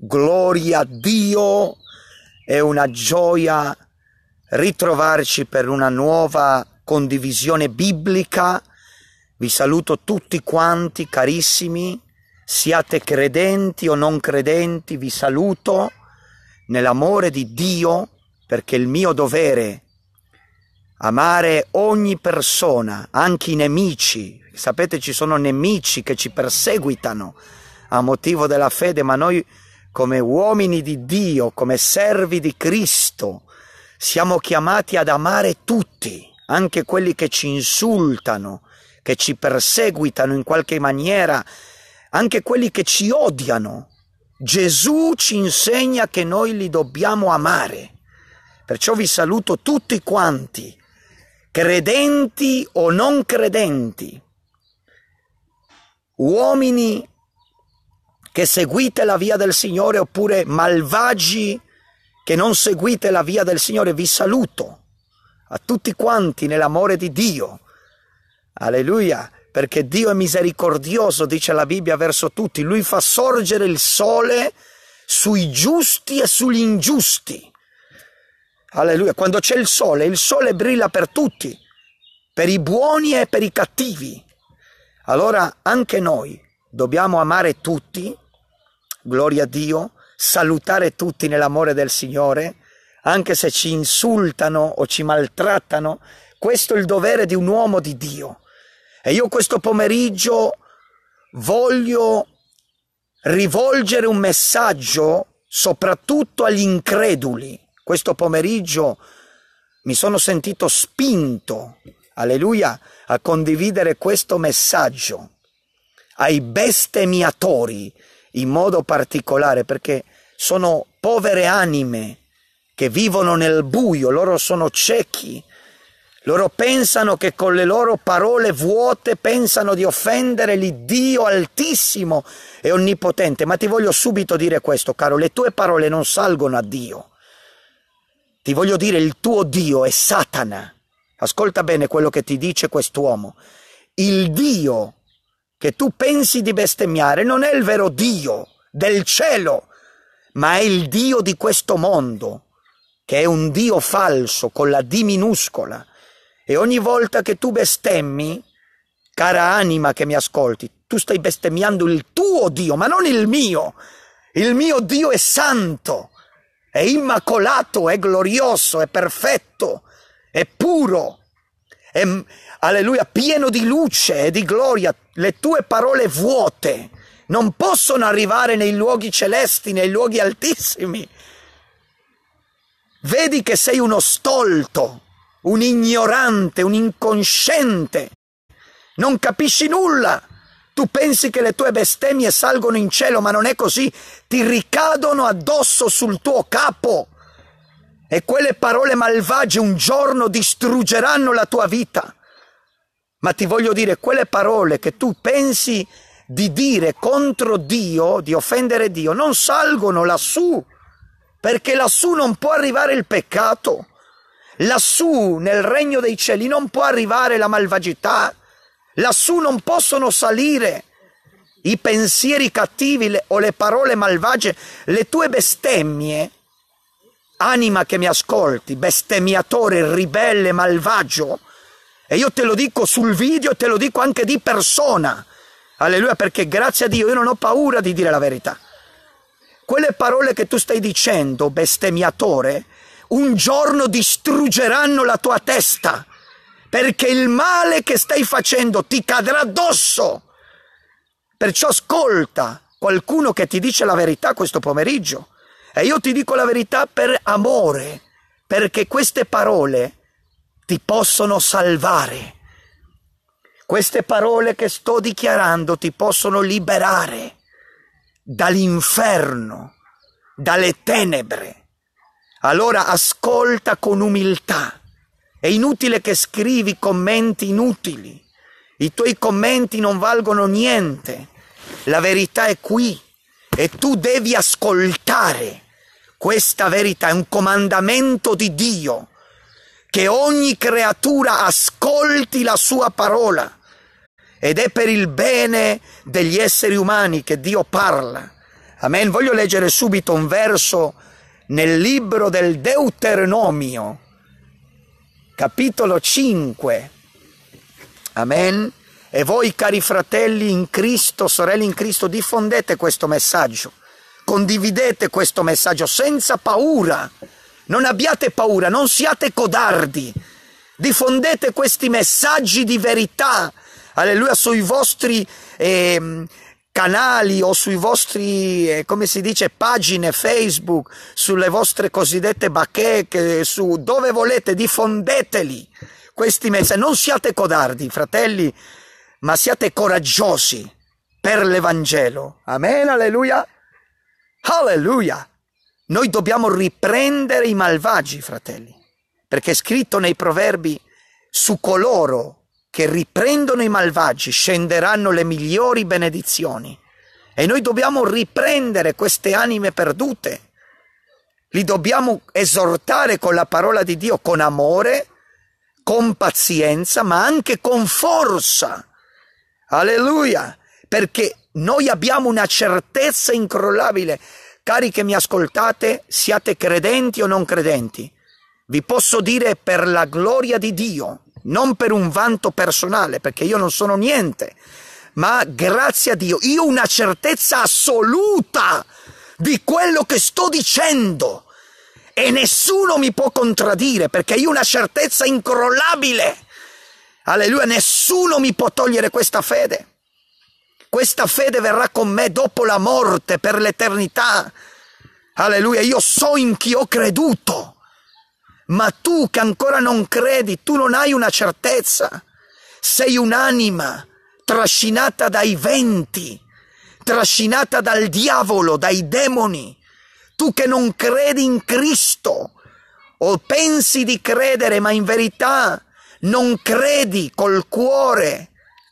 gloria a Dio, è una gioia ritrovarci per una nuova condivisione biblica. Vi saluto tutti quanti, carissimi, siate credenti o non credenti, vi saluto nell'amore di Dio perché il mio dovere è amare ogni persona, anche i nemici. Sapete ci sono nemici che ci perseguitano a motivo della fede, ma noi come uomini di Dio, come servi di Cristo, siamo chiamati ad amare tutti, anche quelli che ci insultano, che ci perseguitano in qualche maniera, anche quelli che ci odiano. Gesù ci insegna che noi li dobbiamo amare. Perciò vi saluto tutti quanti, credenti o non credenti, uomini che seguite la via del Signore oppure malvagi che non seguite la via del Signore, vi saluto a tutti quanti nell'amore di Dio. Alleluia, perché Dio è misericordioso, dice la Bibbia verso tutti, lui fa sorgere il sole sui giusti e sugli ingiusti. Alleluia, quando c'è il sole, il sole brilla per tutti, per i buoni e per i cattivi. Allora anche noi dobbiamo amare tutti gloria a Dio, salutare tutti nell'amore del Signore, anche se ci insultano o ci maltrattano, questo è il dovere di un uomo di Dio. E io questo pomeriggio voglio rivolgere un messaggio soprattutto agli increduli. Questo pomeriggio mi sono sentito spinto, alleluia, a condividere questo messaggio ai bestemmiatori in modo particolare perché sono povere anime che vivono nel buio, loro sono ciechi, loro pensano che con le loro parole vuote pensano di offendere l'Iddio altissimo e onnipotente, ma ti voglio subito dire questo, caro, le tue parole non salgono a Dio. Ti voglio dire il tuo Dio è Satana. Ascolta bene quello che ti dice quest'uomo. Il Dio che tu pensi di bestemmiare non è il vero Dio del cielo, ma è il Dio di questo mondo, che è un Dio falso con la D minuscola. E ogni volta che tu bestemmi, cara anima che mi ascolti, tu stai bestemmiando il tuo Dio, ma non il mio. Il mio Dio è santo, è immacolato, è glorioso, è perfetto, è puro, è, alleluia, pieno di luce e di gloria le tue parole vuote non possono arrivare nei luoghi celesti, nei luoghi altissimi. Vedi che sei uno stolto, un ignorante, un inconsciente. Non capisci nulla. Tu pensi che le tue bestemmie salgono in cielo, ma non è così. Ti ricadono addosso sul tuo capo. E quelle parole malvagie un giorno distruggeranno la tua vita. Ma ti voglio dire, quelle parole che tu pensi di dire contro Dio, di offendere Dio, non salgono lassù, perché lassù non può arrivare il peccato, lassù nel regno dei cieli non può arrivare la malvagità, lassù non possono salire i pensieri cattivi o le parole malvagie, le tue bestemmie, anima che mi ascolti, bestemmiatore, ribelle, malvagio, e io te lo dico sul video, e te lo dico anche di persona. Alleluia, perché grazie a Dio io non ho paura di dire la verità. Quelle parole che tu stai dicendo, bestemmiatore, un giorno distruggeranno la tua testa, perché il male che stai facendo ti cadrà addosso. Perciò ascolta qualcuno che ti dice la verità questo pomeriggio. E io ti dico la verità per amore, perché queste parole ti possono salvare. Queste parole che sto dichiarando ti possono liberare dall'inferno, dalle tenebre. Allora ascolta con umiltà. È inutile che scrivi commenti inutili. I tuoi commenti non valgono niente. La verità è qui e tu devi ascoltare questa verità. È un comandamento di Dio che ogni creatura ascolti la sua parola. Ed è per il bene degli esseri umani che Dio parla. Amen. Voglio leggere subito un verso nel libro del Deuteronomio, capitolo 5. Amen. E voi, cari fratelli in Cristo, sorelle in Cristo, diffondete questo messaggio, condividete questo messaggio senza paura non abbiate paura, non siate codardi. Diffondete questi messaggi di verità, alleluia, sui vostri eh, canali o sui vostri, eh, come si dice, pagine Facebook, sulle vostre cosiddette bacheche, su dove volete, diffondeteli questi messaggi. Non siate codardi, fratelli, ma siate coraggiosi per l'Evangelo. Amen, alleluia. Alleluia. Noi dobbiamo riprendere i malvagi, fratelli, perché è scritto nei proverbi su coloro che riprendono i malvagi scenderanno le migliori benedizioni. E noi dobbiamo riprendere queste anime perdute. Li dobbiamo esortare con la parola di Dio, con amore, con pazienza, ma anche con forza. Alleluia! Perché noi abbiamo una certezza incrollabile Cari che mi ascoltate, siate credenti o non credenti, vi posso dire per la gloria di Dio, non per un vanto personale, perché io non sono niente, ma grazie a Dio, io ho una certezza assoluta di quello che sto dicendo e nessuno mi può contraddire perché io ho una certezza incrollabile. Alleluia, nessuno mi può togliere questa fede. Questa fede verrà con me dopo la morte, per l'eternità. Alleluia, io so in chi ho creduto, ma tu che ancora non credi, tu non hai una certezza, sei un'anima trascinata dai venti, trascinata dal diavolo, dai demoni, tu che non credi in Cristo o pensi di credere, ma in verità non credi col cuore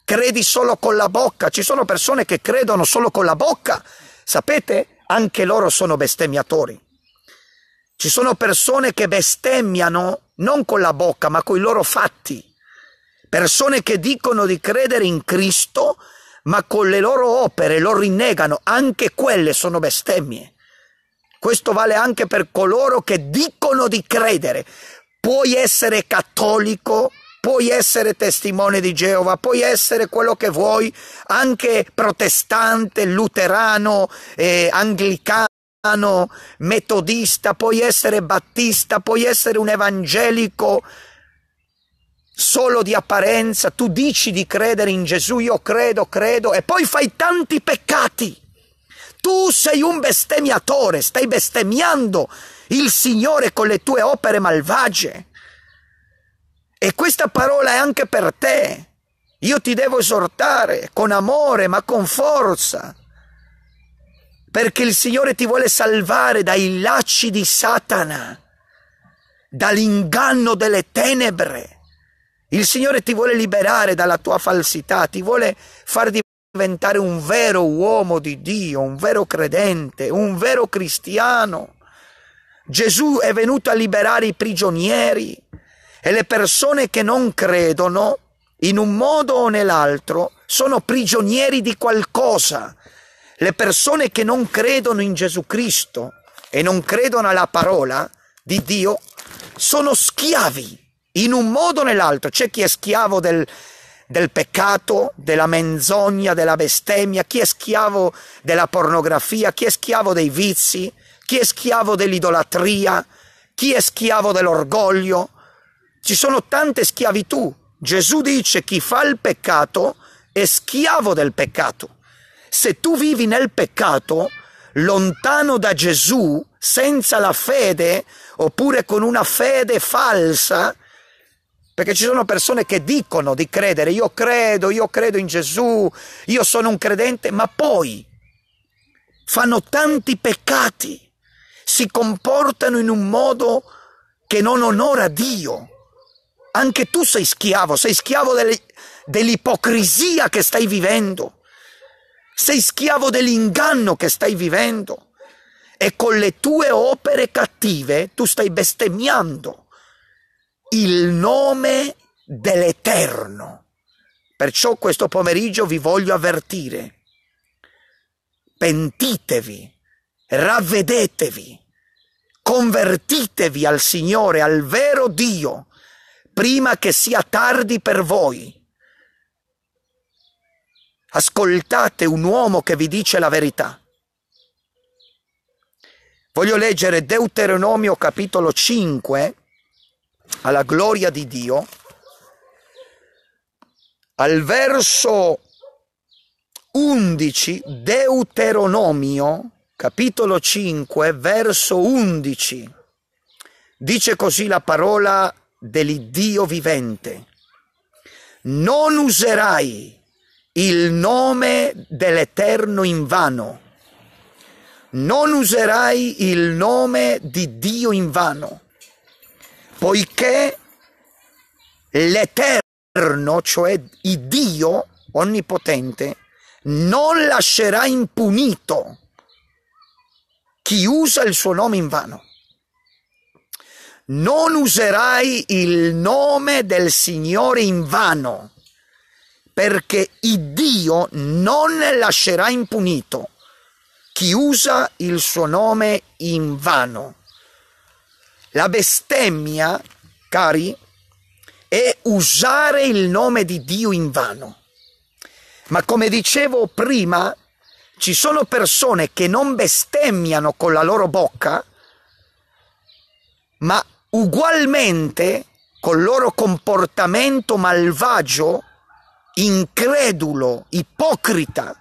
credi solo con la bocca, ci sono persone che credono solo con la bocca, sapete? Anche loro sono bestemmiatori. Ci sono persone che bestemmiano non con la bocca, ma con i loro fatti. Persone che dicono di credere in Cristo, ma con le loro opere lo rinnegano, anche quelle sono bestemmie. Questo vale anche per coloro che dicono di credere. Puoi essere cattolico, puoi essere testimone di Geova, puoi essere quello che vuoi, anche protestante, luterano, eh, anglicano metodista, puoi essere battista, puoi essere un evangelico solo di apparenza, tu dici di credere in Gesù, io credo, credo, e poi fai tanti peccati. Tu sei un bestemmiatore, stai bestemmiando il Signore con le tue opere malvagie. E questa parola è anche per te. Io ti devo esortare con amore, ma con forza, perché il Signore ti vuole salvare dai lacci di Satana, dall'inganno delle tenebre. Il Signore ti vuole liberare dalla tua falsità, ti vuole far diventare un vero uomo di Dio, un vero credente, un vero cristiano. Gesù è venuto a liberare i prigionieri, e le persone che non credono, in un modo o nell'altro, sono prigionieri di qualcosa. Le persone che non credono in Gesù Cristo e non credono alla parola di Dio sono schiavi in un modo o nell'altro. C'è chi è schiavo del, del peccato, della menzogna, della bestemmia, chi è schiavo della pornografia, chi è schiavo dei vizi, chi è schiavo dell'idolatria, chi è schiavo dell'orgoglio, ci sono tante schiavitù. Gesù dice chi fa il peccato è schiavo del peccato. Se tu vivi nel peccato, lontano da Gesù, senza la fede, oppure con una fede falsa, perché ci sono persone che dicono di credere, io credo, io credo in Gesù, io sono un credente, ma poi fanno tanti peccati, si comportano in un modo che non onora Dio. Anche tu sei schiavo, sei schiavo delle, dell'ipocrisia che stai vivendo, sei schiavo dell'inganno che stai vivendo e con le tue opere cattive tu stai bestemmiando il nome dell'Eterno. Perciò questo pomeriggio vi voglio avvertire, pentitevi, ravvedetevi, convertitevi al Signore, al vero Dio, prima che sia tardi per voi. Ascoltate un uomo che vi dice la verità. Voglio leggere Deuteronomio capitolo 5, alla gloria di Dio, al verso 11, Deuteronomio capitolo 5, verso 11. Dice così la parola dell'Iddio vivente. Non userai il nome dell'Eterno in vano. Non userai il nome di Dio in vano, poiché l'Eterno, cioè il Dio onnipotente, non lascerà impunito chi usa il suo nome in vano non userai il nome del Signore in vano, perché il Dio non lascerà impunito chi usa il suo nome in vano. La bestemmia, cari, è usare il nome di Dio in vano. Ma come dicevo prima, ci sono persone che non bestemmiano con la loro bocca, ma ugualmente col loro comportamento malvagio, incredulo, ipocrita.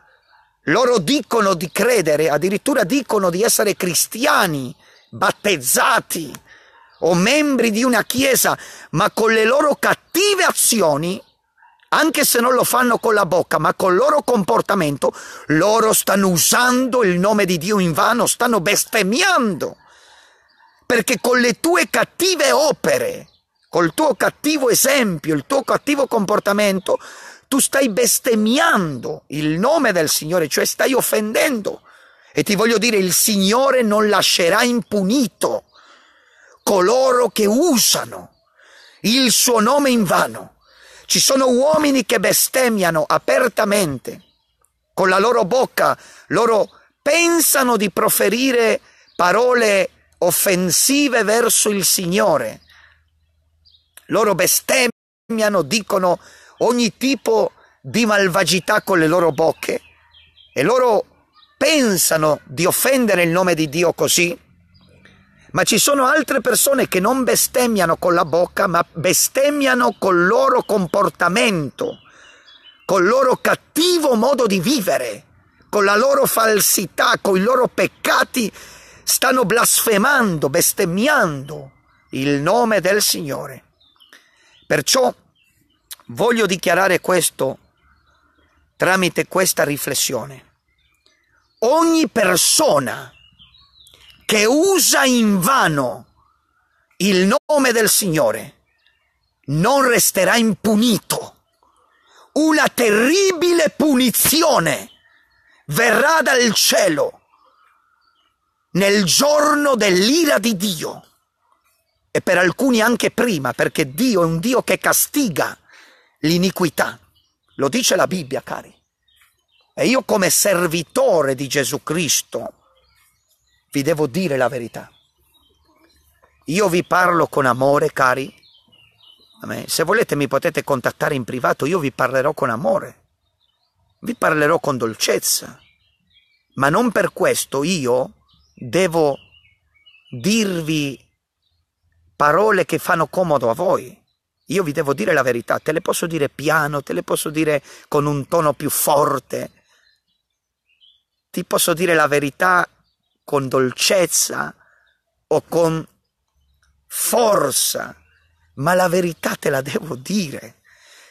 Loro dicono di credere, addirittura dicono di essere cristiani, battezzati o membri di una chiesa, ma con le loro cattive azioni, anche se non lo fanno con la bocca, ma col loro comportamento, loro stanno usando il nome di Dio in vano, stanno bestemmiando perché con le tue cattive opere, col tuo cattivo esempio, il tuo cattivo comportamento, tu stai bestemmiando il nome del Signore, cioè stai offendendo. E ti voglio dire, il Signore non lascerà impunito coloro che usano il suo nome in vano. Ci sono uomini che bestemmiano apertamente, con la loro bocca, loro pensano di proferire parole offensive verso il Signore. Loro bestemmiano, dicono ogni tipo di malvagità con le loro bocche e loro pensano di offendere il nome di Dio così. Ma ci sono altre persone che non bestemmiano con la bocca, ma bestemmiano col loro comportamento, col loro cattivo modo di vivere, con la loro falsità, con i loro peccati stanno blasfemando, bestemmiando il nome del Signore. Perciò voglio dichiarare questo tramite questa riflessione. Ogni persona che usa in vano il nome del Signore non resterà impunito. Una terribile punizione verrà dal cielo nel giorno dell'ira di Dio e per alcuni anche prima, perché Dio è un Dio che castiga l'iniquità. Lo dice la Bibbia, cari. E io come servitore di Gesù Cristo vi devo dire la verità. Io vi parlo con amore, cari. Se volete mi potete contattare in privato, io vi parlerò con amore. Vi parlerò con dolcezza. Ma non per questo io devo dirvi parole che fanno comodo a voi. Io vi devo dire la verità, te le posso dire piano, te le posso dire con un tono più forte, ti posso dire la verità con dolcezza o con forza, ma la verità te la devo dire.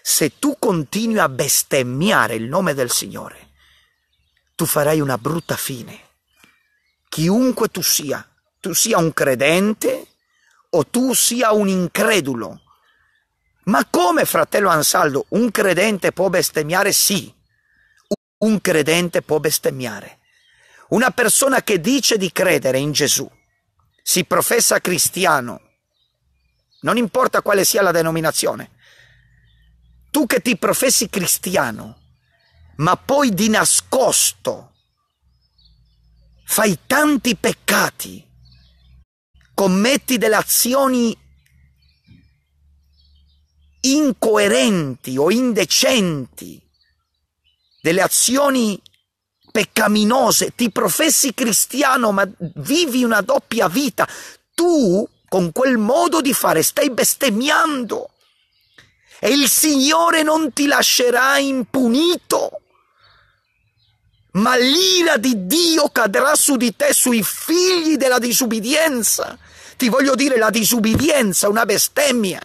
Se tu continui a bestemmiare il nome del Signore, tu farai una brutta fine chiunque tu sia, tu sia un credente o tu sia un incredulo. Ma come, fratello Ansaldo, un credente può bestemmiare? Sì, un credente può bestemmiare. Una persona che dice di credere in Gesù, si professa cristiano, non importa quale sia la denominazione, tu che ti professi cristiano, ma poi di nascosto fai tanti peccati, commetti delle azioni incoerenti o indecenti, delle azioni peccaminose, ti professi cristiano ma vivi una doppia vita, tu con quel modo di fare stai bestemmiando e il Signore non ti lascerà impunito ma l'ira di Dio cadrà su di te, sui figli della disubbidienza. Ti voglio dire, la disubbidienza è una bestemmia.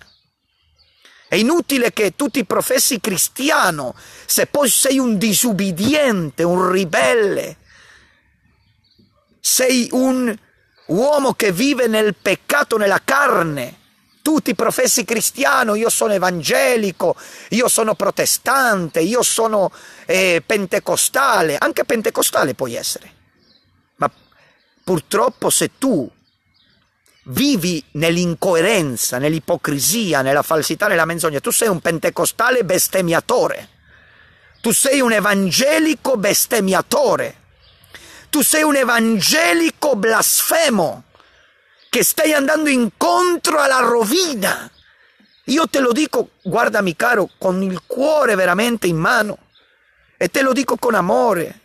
È inutile che tu ti professi cristiano se poi sei un disubbidiente, un ribelle. Sei un uomo che vive nel peccato, nella carne tu ti professi cristiano, io sono evangelico, io sono protestante, io sono eh, pentecostale, anche pentecostale puoi essere. Ma purtroppo se tu vivi nell'incoerenza, nell'ipocrisia, nella falsità, nella menzogna, tu sei un pentecostale bestemmiatore. Tu sei un evangelico bestemmiatore. Tu sei un evangelico blasfemo che stai andando incontro alla rovina. Io te lo dico, guardami caro, con il cuore veramente in mano e te lo dico con amore.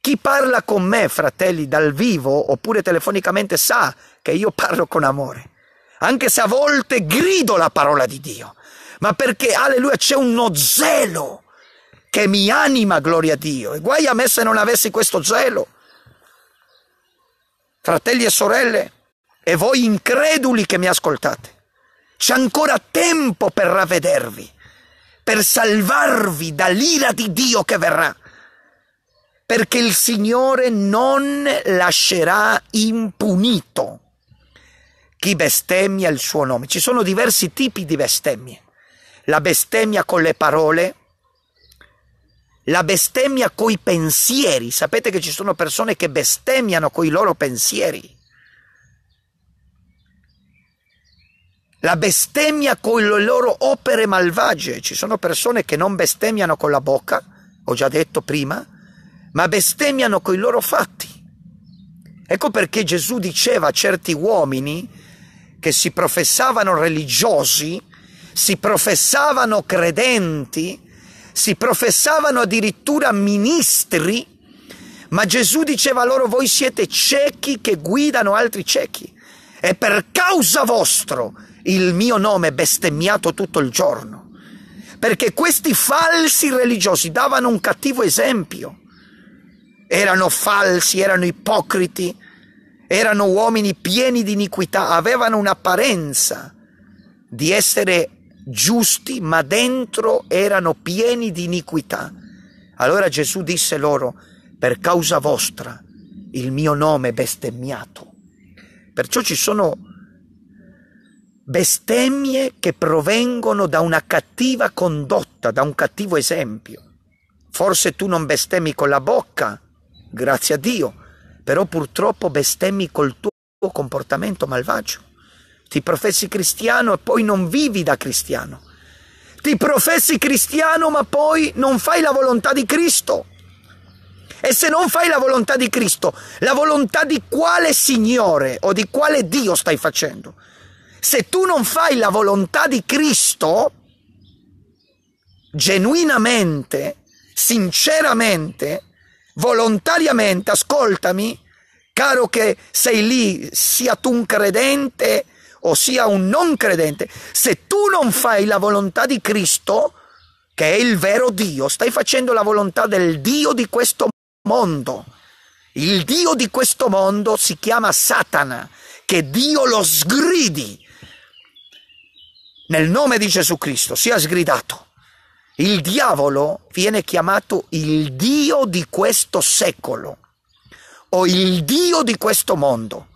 Chi parla con me, fratelli, dal vivo oppure telefonicamente sa che io parlo con amore, anche se a volte grido la parola di Dio, ma perché, alleluia, c'è uno zelo che mi anima, gloria a Dio. E guai a me se non avessi questo zelo. Fratelli e sorelle, e voi increduli che mi ascoltate. C'è ancora tempo per ravvedervi, per salvarvi dall'ira di Dio che verrà, perché il Signore non lascerà impunito chi bestemmia il suo nome. Ci sono diversi tipi di bestemmie. La bestemmia con le parole, la bestemmia coi pensieri. Sapete che ci sono persone che bestemmiano coi loro pensieri la bestemmia con le loro opere malvagie. Ci sono persone che non bestemmiano con la bocca, ho già detto prima, ma bestemmiano con i loro fatti. Ecco perché Gesù diceva a certi uomini che si professavano religiosi, si professavano credenti, si professavano addirittura ministri, ma Gesù diceva loro voi siete ciechi che guidano altri ciechi. E per causa vostro, il mio nome bestemmiato tutto il giorno, perché questi falsi religiosi davano un cattivo esempio, erano falsi, erano ipocriti, erano uomini pieni di iniquità, avevano un'apparenza di essere giusti, ma dentro erano pieni di iniquità. Allora Gesù disse loro, per causa vostra il mio nome è bestemmiato. Perciò ci sono bestemmie che provengono da una cattiva condotta, da un cattivo esempio. Forse tu non bestemmi con la bocca, grazie a Dio, però purtroppo bestemmi col tuo comportamento malvagio. Ti professi cristiano e poi non vivi da cristiano. Ti professi cristiano ma poi non fai la volontà di Cristo. E se non fai la volontà di Cristo, la volontà di quale Signore o di quale Dio stai facendo? Se tu non fai la volontà di Cristo, genuinamente, sinceramente, volontariamente, ascoltami, caro che sei lì, sia tu un credente o sia un non credente, se tu non fai la volontà di Cristo, che è il vero Dio, stai facendo la volontà del Dio di questo mondo. Il Dio di questo mondo si chiama Satana, che Dio lo sgridi nel nome di Gesù Cristo, sia sgridato. Il diavolo viene chiamato il Dio di questo secolo o il Dio di questo mondo.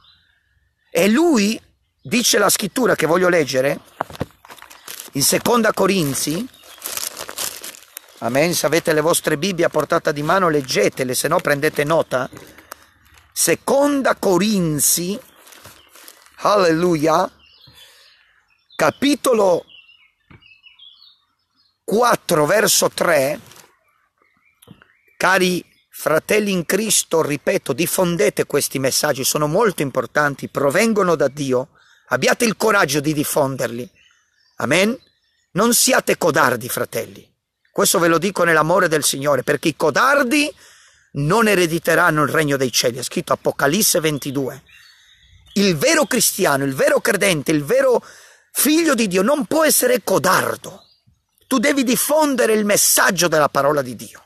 E lui, dice la scrittura che voglio leggere, in seconda Corinzi, amen, se avete le vostre Bibbie a portata di mano leggetele, se no prendete nota. Seconda Corinzi, alleluia, capitolo 4, verso 3, cari fratelli in Cristo, ripeto, diffondete questi messaggi, sono molto importanti, provengono da Dio, abbiate il coraggio di diffonderli. Amen? Non siate codardi, fratelli. Questo ve lo dico nell'amore del Signore, perché i codardi non erediteranno il regno dei cieli, è scritto Apocalisse 22. Il vero cristiano, il vero credente, il vero figlio di Dio non può essere codardo. Tu devi diffondere il messaggio della parola di Dio.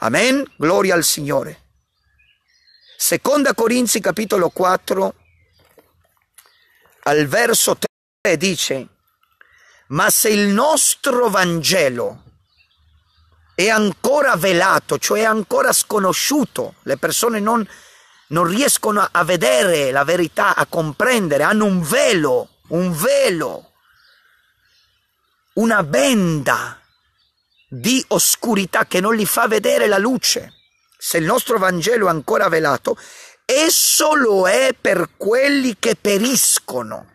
Amen, gloria al Signore. Seconda Corinzi capitolo 4 al verso 3 dice, ma se il nostro Vangelo è ancora velato, cioè ancora sconosciuto, le persone non, non riescono a vedere la verità, a comprendere, hanno un velo un velo, una benda di oscurità che non li fa vedere la luce. Se il nostro Vangelo è ancora velato, esso lo è per quelli che periscono,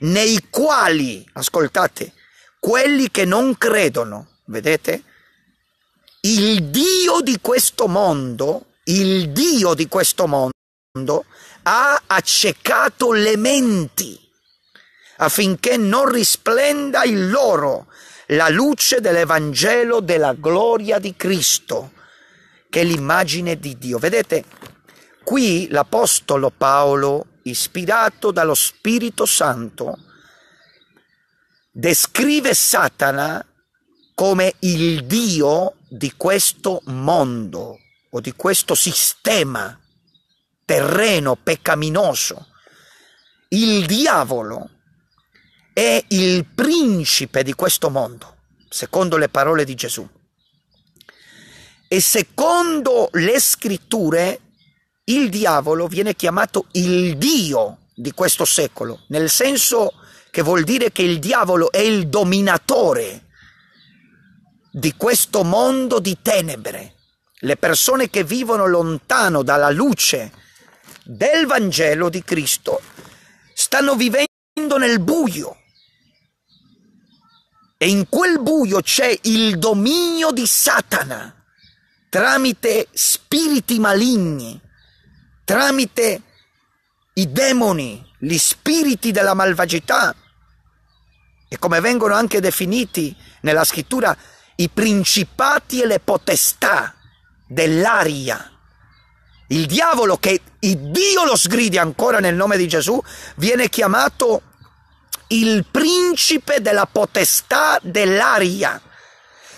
nei quali, ascoltate, quelli che non credono, vedete? Il Dio di questo mondo, il Dio di questo mondo, ha accecato le menti, affinché non risplenda in loro la luce dell'Evangelo della gloria di Cristo, che è l'immagine di Dio. Vedete, qui l'Apostolo Paolo, ispirato dallo Spirito Santo, descrive Satana come il Dio di questo mondo o di questo sistema terreno peccaminoso. Il diavolo è il principe di questo mondo, secondo le parole di Gesù. E secondo le scritture, il diavolo viene chiamato il Dio di questo secolo, nel senso che vuol dire che il diavolo è il dominatore di questo mondo di tenebre. Le persone che vivono lontano dalla luce del Vangelo di Cristo stanno vivendo nel buio. E in quel buio c'è il dominio di Satana tramite spiriti maligni, tramite i demoni, gli spiriti della malvagità e come vengono anche definiti nella scrittura i principati e le potestà dell'aria il diavolo che il Dio lo sgridi ancora nel nome di Gesù viene chiamato il principe della potestà dell'aria.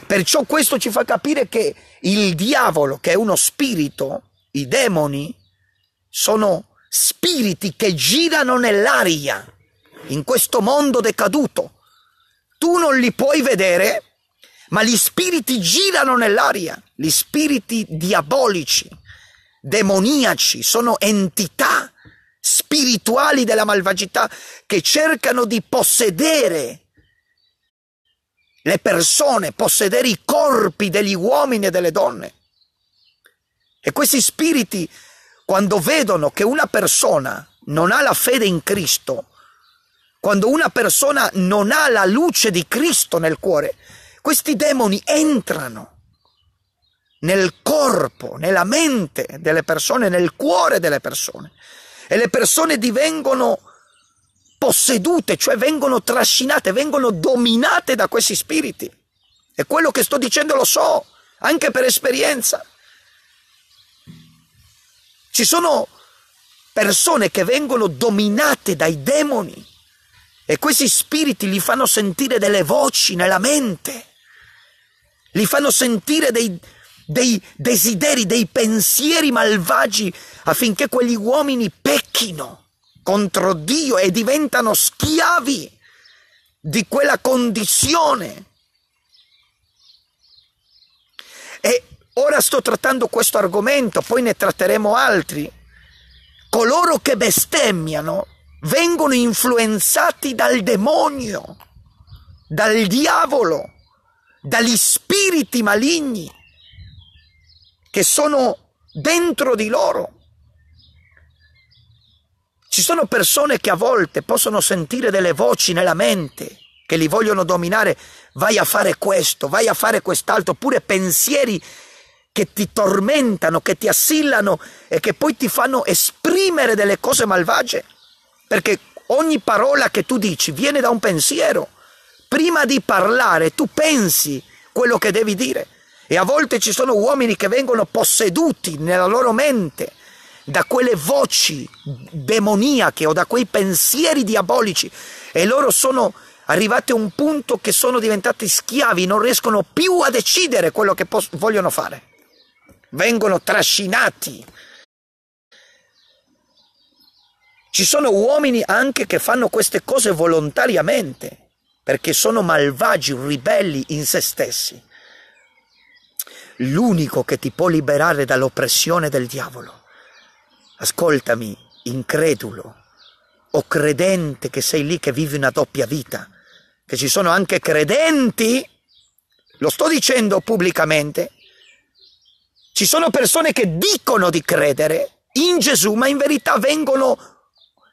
Perciò questo ci fa capire che il diavolo, che è uno spirito, i demoni, sono spiriti che girano nell'aria, in questo mondo decaduto. Tu non li puoi vedere, ma gli spiriti girano nell'aria, gli spiriti diabolici demoniaci, sono entità spirituali della malvagità che cercano di possedere le persone, possedere i corpi degli uomini e delle donne. E questi spiriti, quando vedono che una persona non ha la fede in Cristo, quando una persona non ha la luce di Cristo nel cuore, questi demoni entrano nel corpo, nella mente delle persone, nel cuore delle persone. E le persone divengono possedute, cioè vengono trascinate, vengono dominate da questi spiriti. E quello che sto dicendo lo so, anche per esperienza. Ci sono persone che vengono dominate dai demoni e questi spiriti li fanno sentire delle voci nella mente, li fanno sentire dei, dei desideri, dei pensieri malvagi, affinché quegli uomini pecchino contro Dio e diventano schiavi di quella condizione. E ora sto trattando questo argomento, poi ne tratteremo altri. Coloro che bestemmiano vengono influenzati dal demonio, dal diavolo, dagli spiriti maligni che sono dentro di loro. Ci sono persone che a volte possono sentire delle voci nella mente che li vogliono dominare, vai a fare questo, vai a fare quest'altro, oppure pensieri che ti tormentano, che ti assillano e che poi ti fanno esprimere delle cose malvagie, perché ogni parola che tu dici viene da un pensiero. Prima di parlare tu pensi quello che devi dire. E a volte ci sono uomini che vengono posseduti nella loro mente da quelle voci demoniache o da quei pensieri diabolici e loro sono arrivati a un punto che sono diventati schiavi, non riescono più a decidere quello che vogliono fare. Vengono trascinati. Ci sono uomini anche che fanno queste cose volontariamente, perché sono malvagi, ribelli in se stessi l'unico che ti può liberare dall'oppressione del diavolo. Ascoltami, incredulo o credente che sei lì che vivi una doppia vita, che ci sono anche credenti, lo sto dicendo pubblicamente, ci sono persone che dicono di credere in Gesù, ma in verità vengono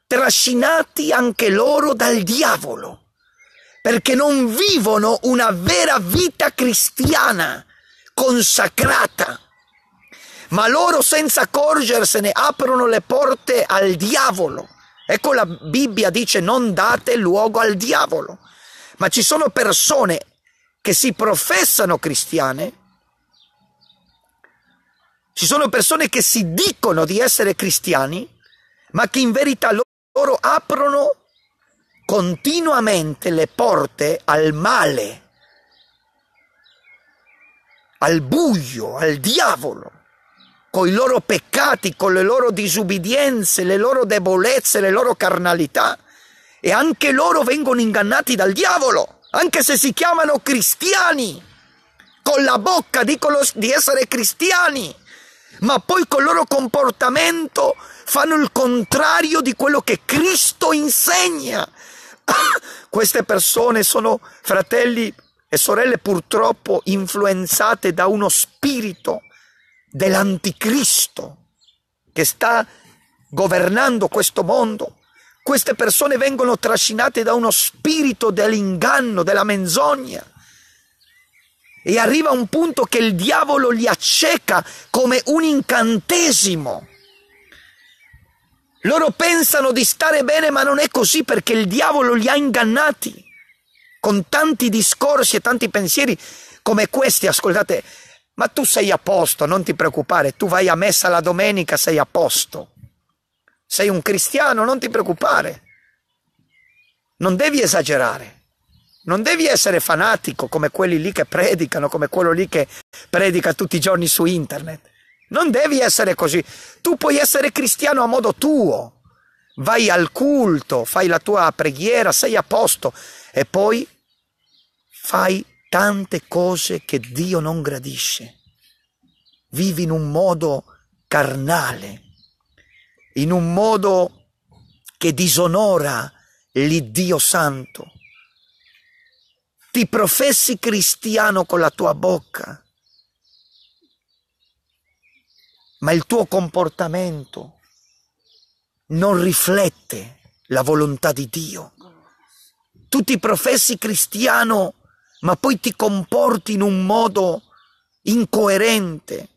trascinati anche loro dal diavolo, perché non vivono una vera vita cristiana consacrata, ma loro senza accorgersene aprono le porte al diavolo. Ecco la Bibbia dice non date luogo al diavolo, ma ci sono persone che si professano cristiane, ci sono persone che si dicono di essere cristiani, ma che in verità loro aprono continuamente le porte al male al buio, al diavolo, coi loro peccati, con le loro disubbidienze, le loro debolezze, le loro carnalità, e anche loro vengono ingannati dal diavolo, anche se si chiamano cristiani. Con la bocca dicono di essere cristiani, ma poi col loro comportamento fanno il contrario di quello che Cristo insegna. Queste persone sono fratelli e sorelle purtroppo influenzate da uno spirito dell'anticristo che sta governando questo mondo. Queste persone vengono trascinate da uno spirito dell'inganno, della menzogna. E arriva un punto che il diavolo li acceca come un incantesimo. Loro pensano di stare bene, ma non è così perché il diavolo li ha ingannati con tanti discorsi e tanti pensieri come questi, ascoltate, ma tu sei a posto, non ti preoccupare, tu vai a messa la domenica, sei a posto. Sei un cristiano, non ti preoccupare. Non devi esagerare. Non devi essere fanatico come quelli lì che predicano, come quello lì che predica tutti i giorni su internet. Non devi essere così. Tu puoi essere cristiano a modo tuo. Vai al culto, fai la tua preghiera, sei a posto e poi fai tante cose che Dio non gradisce. Vivi in un modo carnale, in un modo che disonora l'Iddio Santo. Ti professi cristiano con la tua bocca, ma il tuo comportamento non riflette la volontà di Dio tu ti professi cristiano, ma poi ti comporti in un modo incoerente,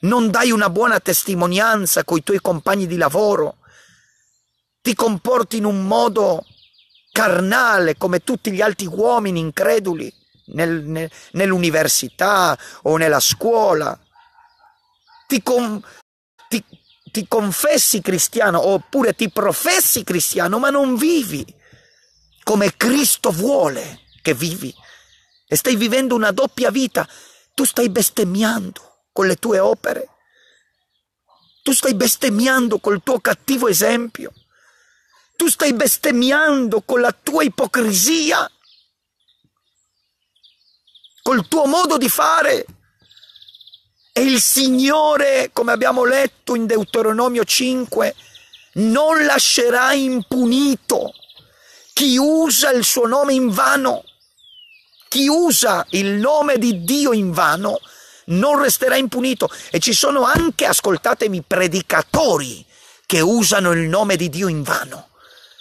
non dai una buona testimonianza con i tuoi compagni di lavoro, ti comporti in un modo carnale come tutti gli altri uomini increduli nel, nel, nell'università o nella scuola, ti, con, ti, ti confessi cristiano oppure ti professi cristiano ma non vivi come Cristo vuole che vivi e stai vivendo una doppia vita, tu stai bestemmiando con le tue opere, tu stai bestemmiando col tuo cattivo esempio, tu stai bestemmiando con la tua ipocrisia, col tuo modo di fare. E il Signore, come abbiamo letto in Deuteronomio 5, non lascerà impunito chi usa il suo nome in vano, chi usa il nome di Dio in vano, non resterà impunito. E ci sono anche, ascoltatemi, predicatori che usano il nome di Dio in vano.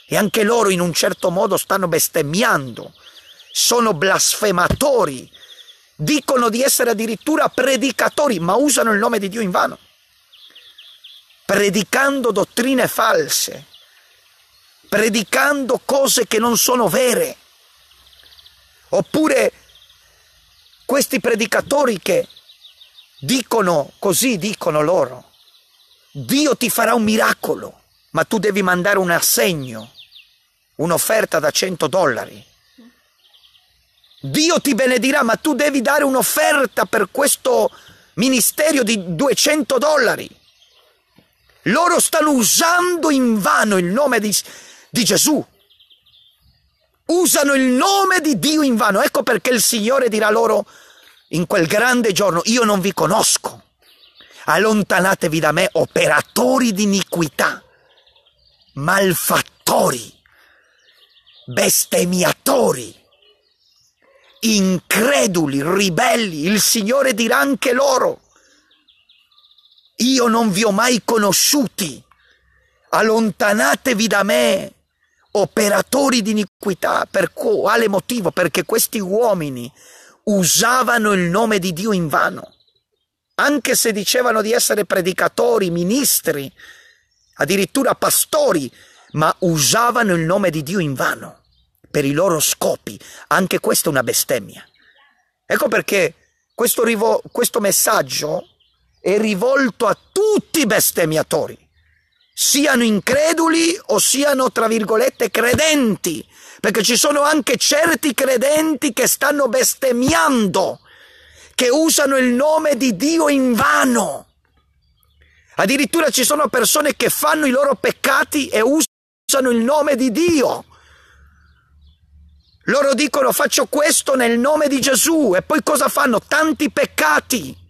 E anche loro in un certo modo stanno bestemmiando, sono blasfematori, dicono di essere addirittura predicatori, ma usano il nome di Dio in vano, predicando dottrine false predicando cose che non sono vere. Oppure questi predicatori che dicono, così dicono loro, Dio ti farà un miracolo, ma tu devi mandare un assegno, un'offerta da 100 dollari. Dio ti benedirà, ma tu devi dare un'offerta per questo ministerio di 200 dollari. Loro stanno usando in vano il nome di, di Gesù. Usano il nome di Dio in vano. Ecco perché il Signore dirà loro in quel grande giorno, io non vi conosco. Allontanatevi da me, operatori di iniquità, malfattori, bestemmiatori, increduli, ribelli. Il Signore dirà anche loro, io non vi ho mai conosciuti allontanatevi da me, operatori di iniquità, per quale motivo? Perché questi uomini usavano il nome di Dio in vano, anche se dicevano di essere predicatori, ministri, addirittura pastori, ma usavano il nome di Dio in vano per i loro scopi, anche questa è una bestemmia. Ecco perché questo, rivo- questo messaggio è rivolto a tutti i bestemmiatori, siano increduli o siano, tra virgolette, credenti, perché ci sono anche certi credenti che stanno bestemmiando, che usano il nome di Dio in vano. Addirittura ci sono persone che fanno i loro peccati e usano il nome di Dio. Loro dicono faccio questo nel nome di Gesù e poi cosa fanno? Tanti peccati.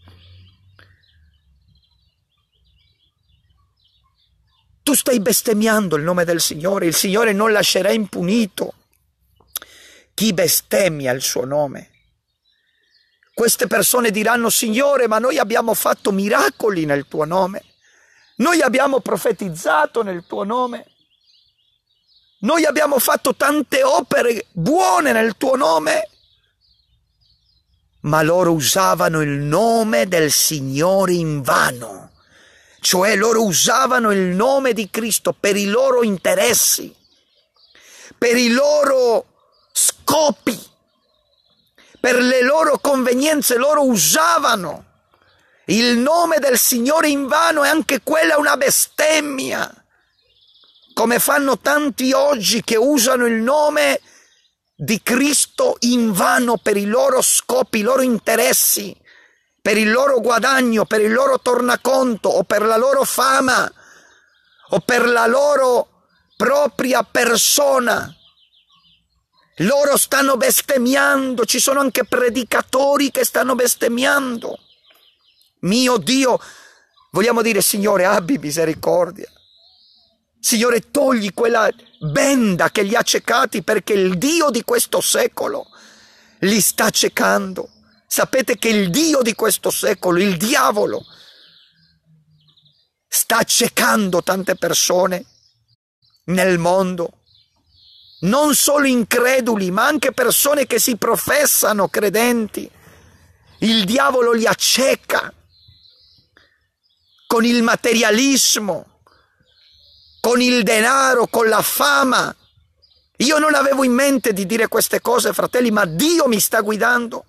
Tu stai bestemmiando il nome del Signore, il Signore non lascerà impunito chi bestemmia il suo nome. Queste persone diranno, Signore, ma noi abbiamo fatto miracoli nel tuo nome, noi abbiamo profetizzato nel tuo nome, noi abbiamo fatto tante opere buone nel tuo nome, ma loro usavano il nome del Signore in vano cioè loro usavano il nome di Cristo per i loro interessi, per i loro scopi, per le loro convenienze, loro usavano il nome del Signore in vano e anche quella è una bestemmia, come fanno tanti oggi che usano il nome di Cristo in vano per i loro scopi, i loro interessi per il loro guadagno, per il loro tornaconto o per la loro fama o per la loro propria persona. Loro stanno bestemmiando, ci sono anche predicatori che stanno bestemmiando. Mio Dio, vogliamo dire Signore, abbi misericordia. Signore, togli quella benda che li ha ciecati perché il Dio di questo secolo li sta ciecando. Sapete che il Dio di questo secolo, il diavolo, sta accecando tante persone nel mondo, non solo increduli, ma anche persone che si professano credenti. Il diavolo li acceca con il materialismo, con il denaro, con la fama. Io non avevo in mente di dire queste cose, fratelli, ma Dio mi sta guidando.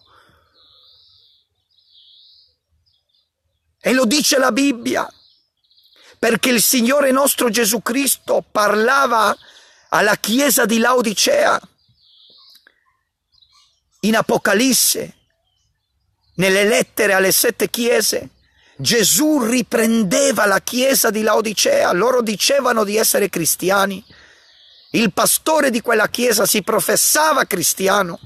E lo dice la Bibbia, perché il Signore nostro Gesù Cristo parlava alla chiesa di Laodicea in Apocalisse, nelle lettere alle sette chiese. Gesù riprendeva la chiesa di Laodicea, loro dicevano di essere cristiani, il pastore di quella chiesa si professava cristiano,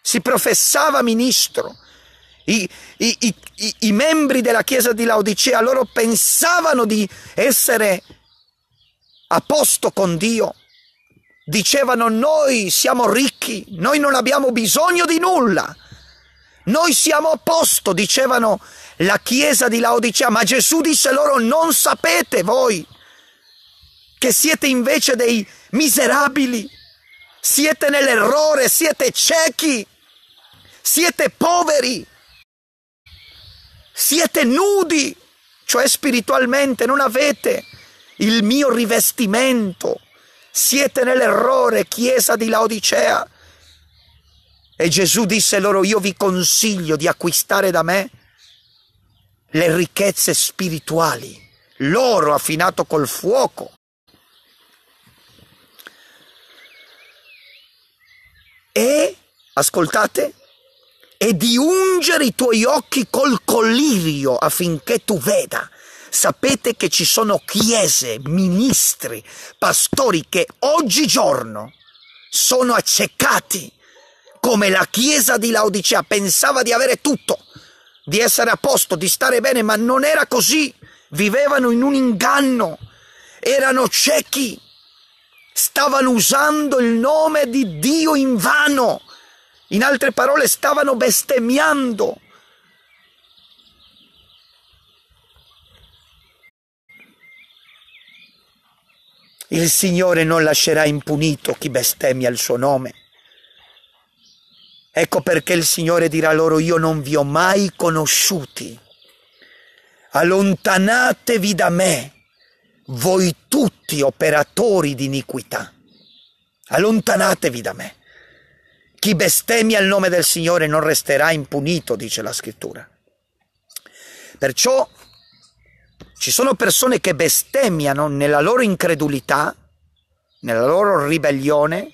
si professava ministro, i, i, i, I, membri della chiesa di Laodicea loro pensavano di essere a posto con Dio. Dicevano noi siamo ricchi, noi non abbiamo bisogno di nulla, noi siamo a posto, dicevano la chiesa di Laodicea, ma Gesù disse loro non sapete voi che siete invece dei miserabili, siete nell'errore, siete ciechi, siete poveri siete nudi, cioè spiritualmente non avete il mio rivestimento, siete nell'errore, chiesa di Laodicea. E Gesù disse loro, io vi consiglio di acquistare da me le ricchezze spirituali, l'oro affinato col fuoco. E, ascoltate, e di ungere i tuoi occhi col collirio affinché tu veda. Sapete che ci sono chiese, ministri, pastori che oggigiorno sono accecati, come la chiesa di Laodicea pensava di avere tutto, di essere a posto, di stare bene, ma non era così. Vivevano in un inganno, erano ciechi, stavano usando il nome di Dio in vano in altre parole, stavano bestemmiando. Il Signore non lascerà impunito chi bestemmia il suo nome. Ecco perché il Signore dirà loro, io non vi ho mai conosciuti. Allontanatevi da me, voi tutti operatori di iniquità. Allontanatevi da me. Chi bestemmia il nome del Signore non resterà impunito, dice la scrittura. Perciò ci sono persone che bestemmiano nella loro incredulità, nella loro ribellione,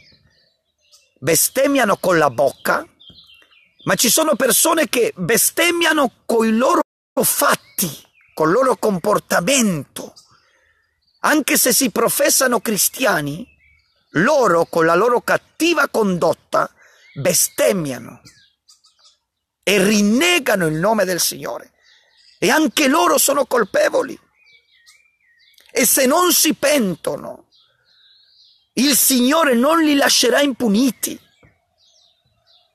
bestemmiano con la bocca, ma ci sono persone che bestemmiano con i loro fatti, con il loro comportamento. Anche se si professano cristiani, loro con la loro cattiva condotta bestemmiano e rinnegano il nome del Signore. E anche loro sono colpevoli. E se non si pentono, il Signore non li lascerà impuniti.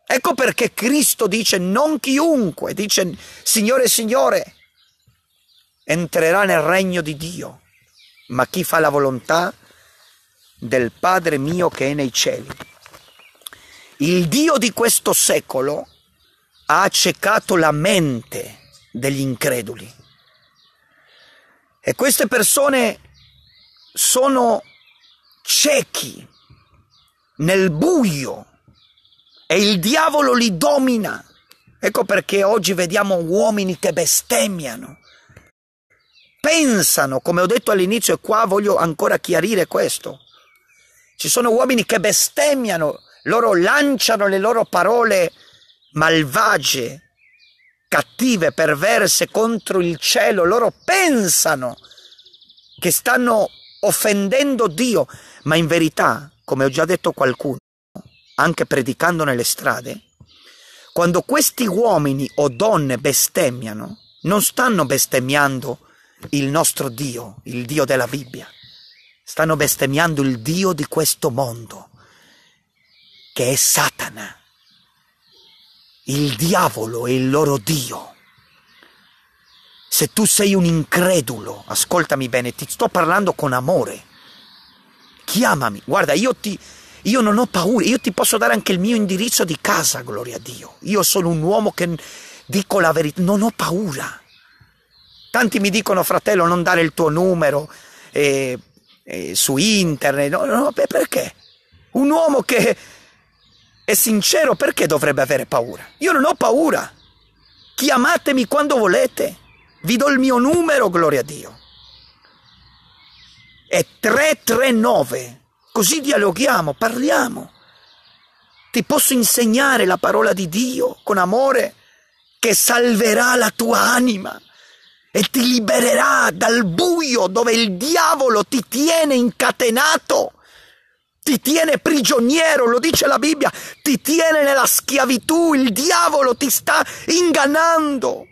Ecco perché Cristo dice non chiunque, dice Signore, Signore, entrerà nel regno di Dio, ma chi fa la volontà del Padre mio che è nei cieli. Il Dio di questo secolo ha accecato la mente degli increduli. E queste persone sono ciechi nel buio e il diavolo li domina. Ecco perché oggi vediamo uomini che bestemmiano. Pensano, come ho detto all'inizio e qua voglio ancora chiarire questo. Ci sono uomini che bestemmiano loro lanciano le loro parole malvagie, cattive, perverse contro il cielo, loro pensano che stanno offendendo Dio, ma in verità, come ho già detto qualcuno, anche predicando nelle strade, quando questi uomini o donne bestemmiano, non stanno bestemmiando il nostro Dio, il Dio della Bibbia, stanno bestemmiando il Dio di questo mondo che è Satana. Il diavolo è il loro Dio. Se tu sei un incredulo, ascoltami bene, ti sto parlando con amore. Chiamami, guarda, io ti, io non ho paura, io ti posso dare anche il mio indirizzo di casa, gloria a Dio. Io sono un uomo che dico la verità, non ho paura. Tanti mi dicono, fratello, non dare il tuo numero eh, eh, su internet, no, no, perché? Un uomo che è sincero, perché dovrebbe avere paura? Io non ho paura. Chiamatemi quando volete. Vi do il mio numero, gloria a Dio. È 339. Così dialoghiamo, parliamo. Ti posso insegnare la parola di Dio con amore che salverà la tua anima e ti libererà dal buio dove il diavolo ti tiene incatenato ti tiene prigioniero, lo dice la Bibbia, ti tiene nella schiavitù, il diavolo ti sta ingannando.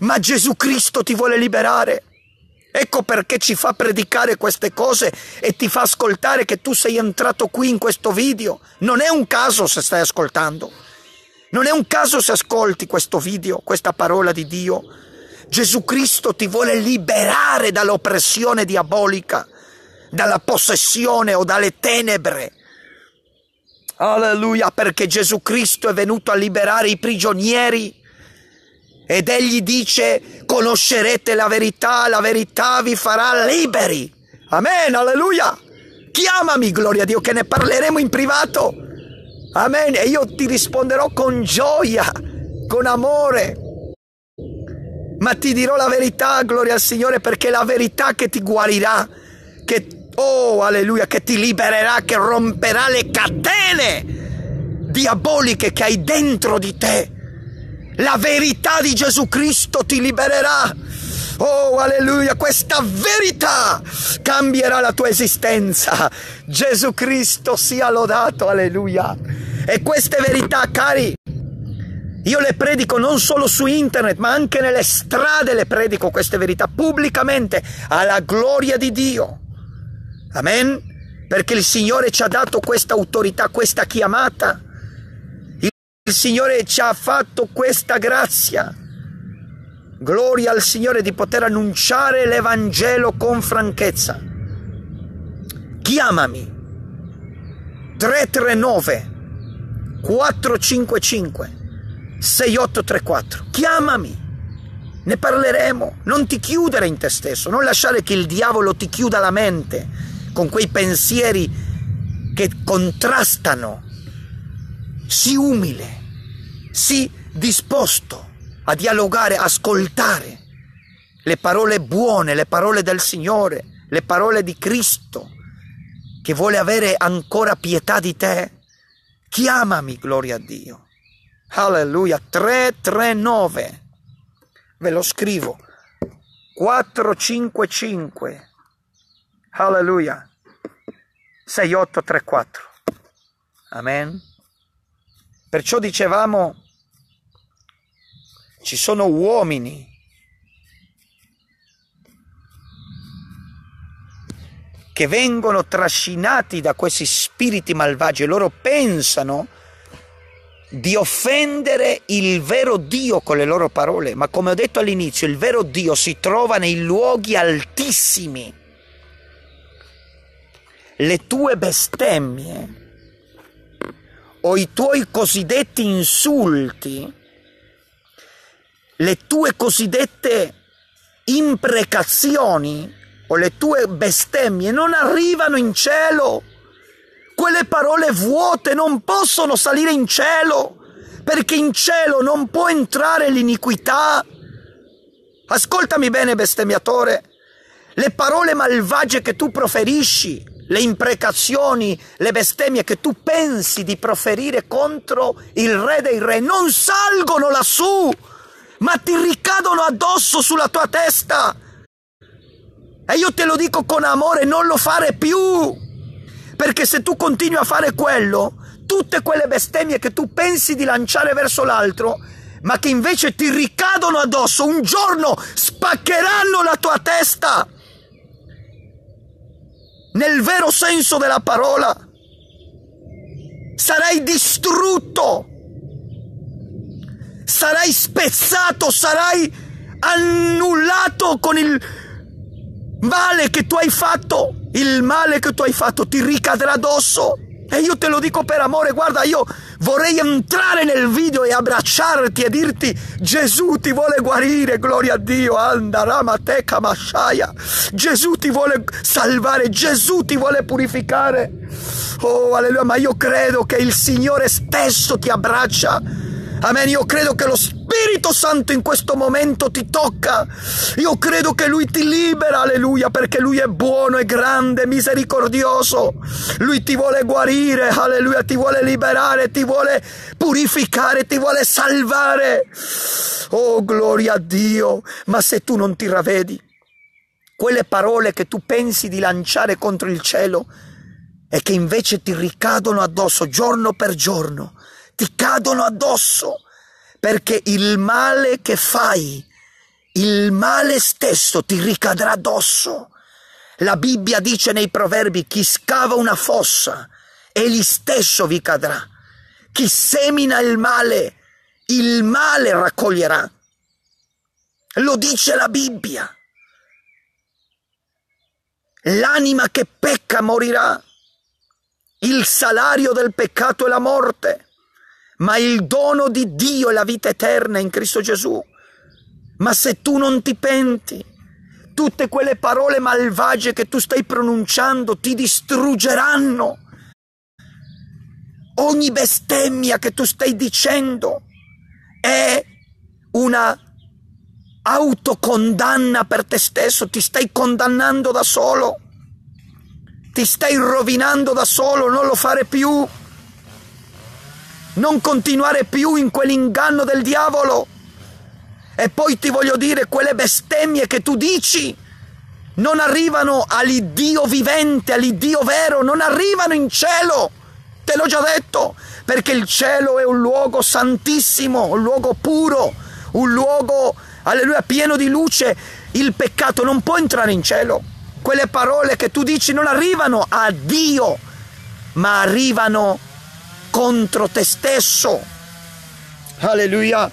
Ma Gesù Cristo ti vuole liberare. Ecco perché ci fa predicare queste cose e ti fa ascoltare che tu sei entrato qui in questo video. Non è un caso se stai ascoltando. Non è un caso se ascolti questo video, questa parola di Dio. Gesù Cristo ti vuole liberare dall'oppressione diabolica dalla possessione o dalle tenebre. Alleluia, perché Gesù Cristo è venuto a liberare i prigionieri ed egli dice conoscerete la verità, la verità vi farà liberi. Amen, alleluia. Chiamami, gloria a Dio, che ne parleremo in privato. Amen, e io ti risponderò con gioia, con amore. Ma ti dirò la verità, gloria al Signore, perché è la verità che ti guarirà, che Oh, alleluia, che ti libererà, che romperà le catene diaboliche che hai dentro di te. La verità di Gesù Cristo ti libererà. Oh, alleluia, questa verità cambierà la tua esistenza. Gesù Cristo sia lodato, alleluia. E queste verità, cari, io le predico non solo su internet, ma anche nelle strade le predico queste verità pubblicamente alla gloria di Dio. Amen? Perché il Signore ci ha dato questa autorità, questa chiamata. Il Signore ci ha fatto questa grazia. Gloria al Signore di poter annunciare l'Evangelo con franchezza. Chiamami 339 455 6834. Chiamami, ne parleremo. Non ti chiudere in te stesso, non lasciare che il diavolo ti chiuda la mente con quei pensieri che contrastano, sii umile, sii disposto a dialogare, ascoltare le parole buone, le parole del Signore, le parole di Cristo, che vuole avere ancora pietà di te. Chiamami, gloria a Dio. Alleluia, 339. Ve lo scrivo. 455 Alleluia. 6834. Amen. Perciò dicevamo, ci sono uomini che vengono trascinati da questi spiriti malvagi e loro pensano di offendere il vero Dio con le loro parole, ma come ho detto all'inizio, il vero Dio si trova nei luoghi altissimi le tue bestemmie o i tuoi cosiddetti insulti, le tue cosiddette imprecazioni o le tue bestemmie non arrivano in cielo. Quelle parole vuote non possono salire in cielo perché in cielo non può entrare l'iniquità. Ascoltami bene, bestemmiatore, le parole malvagie che tu proferisci le imprecazioni, le bestemmie che tu pensi di proferire contro il re dei re non salgono lassù, ma ti ricadono addosso sulla tua testa. E io te lo dico con amore, non lo fare più, perché se tu continui a fare quello, tutte quelle bestemmie che tu pensi di lanciare verso l'altro, ma che invece ti ricadono addosso, un giorno spaccheranno la tua testa nel vero senso della parola, sarai distrutto, sarai spezzato, sarai annullato con il male che tu hai fatto, il male che tu hai fatto ti ricadrà addosso. E io te lo dico per amore, guarda, io vorrei entrare nel video e abbracciarti e dirti Gesù ti vuole guarire, gloria a Dio, andarama te kamashaya. Gesù ti vuole salvare, Gesù ti vuole purificare. Oh, alleluia, ma io credo che il Signore stesso ti abbraccia Amen, io credo che lo Spirito Santo in questo momento ti tocca. Io credo che Lui ti libera, alleluia, perché Lui è buono, è grande, misericordioso. Lui ti vuole guarire, alleluia, ti vuole liberare, ti vuole purificare, ti vuole salvare. Oh, gloria a Dio. Ma se tu non ti ravvedi, quelle parole che tu pensi di lanciare contro il cielo e che invece ti ricadono addosso giorno per giorno, ti cadono addosso, perché il male che fai, il male stesso ti ricadrà addosso. La Bibbia dice nei proverbi, chi scava una fossa, egli stesso vi cadrà. Chi semina il male, il male raccoglierà. Lo dice la Bibbia. L'anima che pecca morirà. Il salario del peccato è la morte ma il dono di Dio è la vita eterna in Cristo Gesù. Ma se tu non ti penti, tutte quelle parole malvagie che tu stai pronunciando ti distruggeranno. Ogni bestemmia che tu stai dicendo è una autocondanna per te stesso, ti stai condannando da solo, ti stai rovinando da solo, non lo fare più non continuare più in quell'inganno del diavolo. E poi ti voglio dire, quelle bestemmie che tu dici non arrivano all'Iddio vivente, all'Iddio vero, non arrivano in cielo. Te l'ho già detto, perché il cielo è un luogo santissimo, un luogo puro, un luogo, alleluia, pieno di luce. Il peccato non può entrare in cielo. Quelle parole che tu dici non arrivano a Dio, ma arrivano a Dio contro te stesso. Alleluia.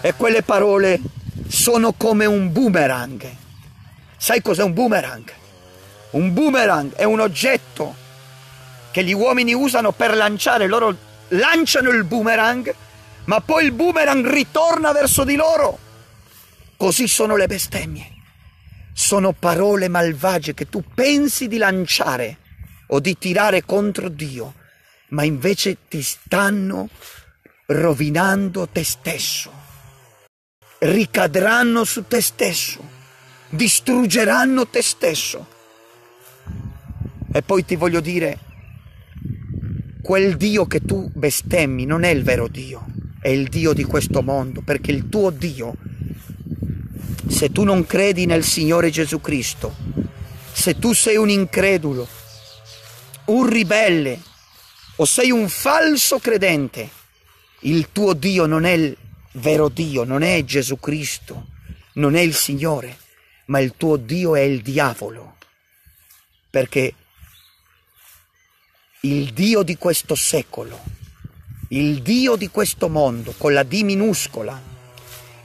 E quelle parole sono come un boomerang. Sai cos'è un boomerang? Un boomerang è un oggetto che gli uomini usano per lanciare, loro lanciano il boomerang, ma poi il boomerang ritorna verso di loro. Così sono le bestemmie. Sono parole malvagie che tu pensi di lanciare o di tirare contro Dio, ma invece ti stanno rovinando te stesso. Ricadranno su te stesso, distruggeranno te stesso. E poi ti voglio dire, quel Dio che tu bestemmi non è il vero Dio, è il Dio di questo mondo, perché il tuo Dio, se tu non credi nel Signore Gesù Cristo, se tu sei un incredulo, un ribelle o sei un falso credente, il tuo Dio non è il vero Dio, non è Gesù Cristo, non è il Signore, ma il tuo Dio è il diavolo, perché il Dio di questo secolo, il Dio di questo mondo, con la D minuscola,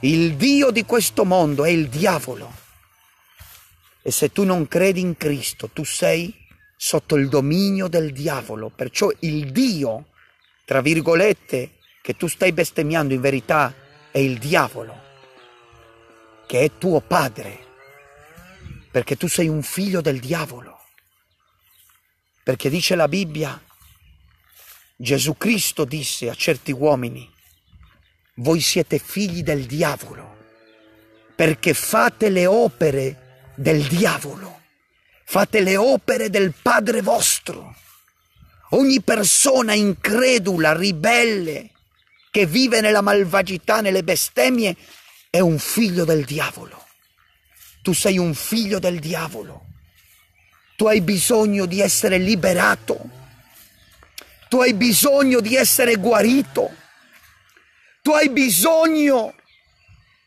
il Dio di questo mondo è il diavolo. E se tu non credi in Cristo, tu sei sotto il dominio del diavolo, perciò il Dio, tra virgolette, che tu stai bestemmiando in verità è il diavolo, che è tuo padre, perché tu sei un figlio del diavolo. Perché dice la Bibbia, Gesù Cristo disse a certi uomini, voi siete figli del diavolo, perché fate le opere del diavolo fate le opere del Padre vostro. Ogni persona incredula, ribelle, che vive nella malvagità, nelle bestemmie, è un figlio del diavolo. Tu sei un figlio del diavolo. Tu hai bisogno di essere liberato. Tu hai bisogno di essere guarito. Tu hai bisogno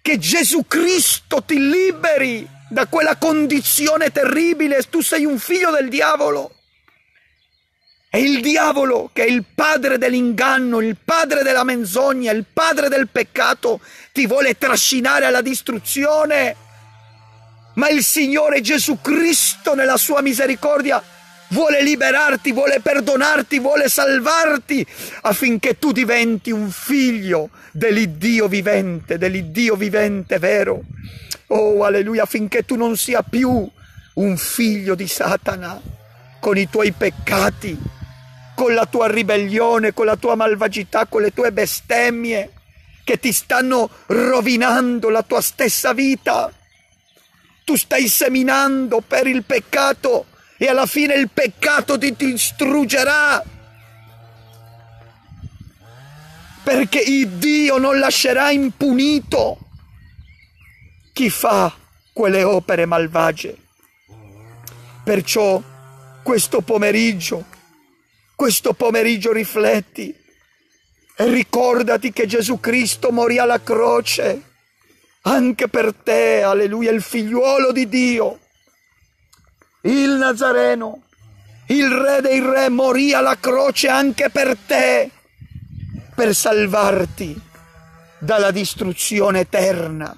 che Gesù Cristo ti liberi da quella condizione terribile, tu sei un figlio del diavolo. È il diavolo che è il padre dell'inganno, il padre della menzogna, il padre del peccato, ti vuole trascinare alla distruzione. Ma il Signore Gesù Cristo nella sua misericordia vuole liberarti, vuole perdonarti, vuole salvarti affinché tu diventi un figlio dell'Iddio vivente, dell'Iddio vivente vero. Oh, alleluia, finché tu non sia più un figlio di Satana, con i tuoi peccati, con la tua ribellione, con la tua malvagità, con le tue bestemmie, che ti stanno rovinando la tua stessa vita. Tu stai seminando per il peccato e alla fine il peccato ti distruggerà. Perché il Dio non lascerà impunito chi fa quelle opere malvagie. Perciò questo pomeriggio, questo pomeriggio rifletti e ricordati che Gesù Cristo morì alla croce anche per te, alleluia, il figliuolo di Dio, il Nazareno, il re dei re morì alla croce anche per te, per salvarti dalla distruzione eterna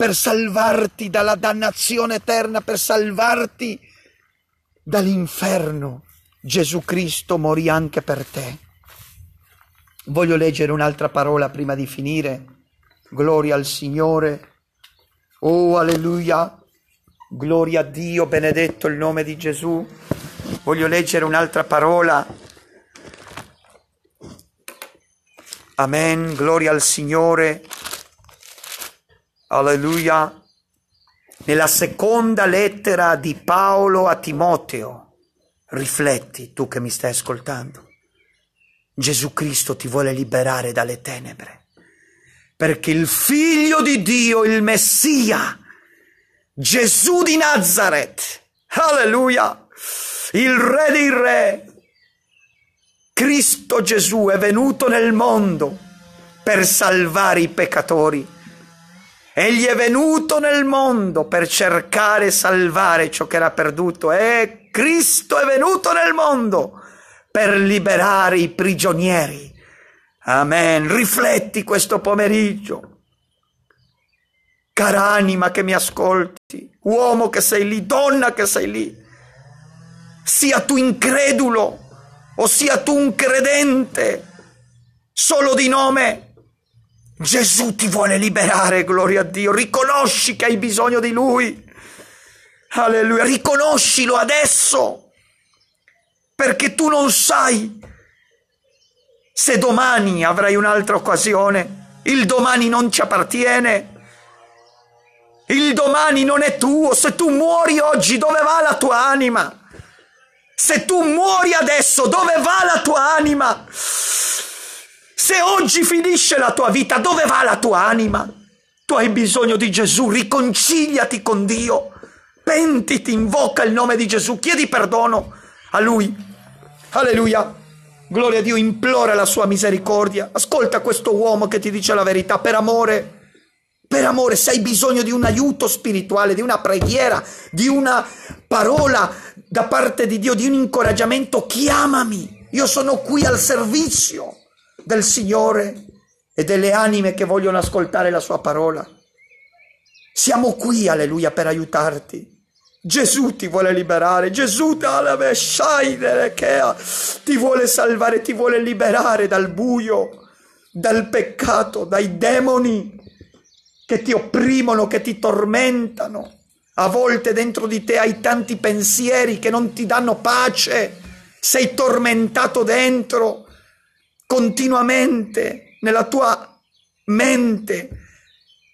per salvarti dalla dannazione eterna, per salvarti dall'inferno. Gesù Cristo morì anche per te. Voglio leggere un'altra parola prima di finire. Gloria al Signore. Oh, alleluia. Gloria a Dio, benedetto il nome di Gesù. Voglio leggere un'altra parola. Amen, gloria al Signore alleluia, nella seconda lettera di Paolo a Timoteo, rifletti tu che mi stai ascoltando, Gesù Cristo ti vuole liberare dalle tenebre, perché il figlio di Dio, il Messia, Gesù di Nazareth, alleluia, il re dei re, Cristo Gesù è venuto nel mondo per salvare i peccatori Egli è venuto nel mondo per cercare e salvare ciò che era perduto. E Cristo è venuto nel mondo per liberare i prigionieri. Amen. Rifletti questo pomeriggio. Cara anima che mi ascolti, uomo che sei lì, donna che sei lì, sia tu incredulo o sia tu un credente, solo di nome, Gesù ti vuole liberare, gloria a Dio. Riconosci che hai bisogno di Lui. Alleluia. Riconoscilo adesso. Perché tu non sai se domani avrai un'altra occasione. Il domani non ci appartiene. Il domani non è tuo. Se tu muori oggi, dove va la tua anima? Se tu muori adesso, dove va la tua anima? Se oggi finisce la tua vita, dove va la tua anima? Tu hai bisogno di Gesù, riconciliati con Dio, pentiti, invoca il nome di Gesù, chiedi perdono a Lui. Alleluia. Gloria a Dio, implora la sua misericordia. Ascolta questo uomo che ti dice la verità per amore. Per amore, se hai bisogno di un aiuto spirituale, di una preghiera, di una parola da parte di Dio, di un incoraggiamento, chiamami. Io sono qui al servizio del Signore e delle anime che vogliono ascoltare la sua parola. Siamo qui, alleluia, per aiutarti. Gesù ti vuole liberare, Gesù ti vuole salvare, ti vuole liberare dal buio, dal peccato, dai demoni che ti opprimono, che ti tormentano. A volte dentro di te hai tanti pensieri che non ti danno pace, sei tormentato dentro, continuamente nella tua mente,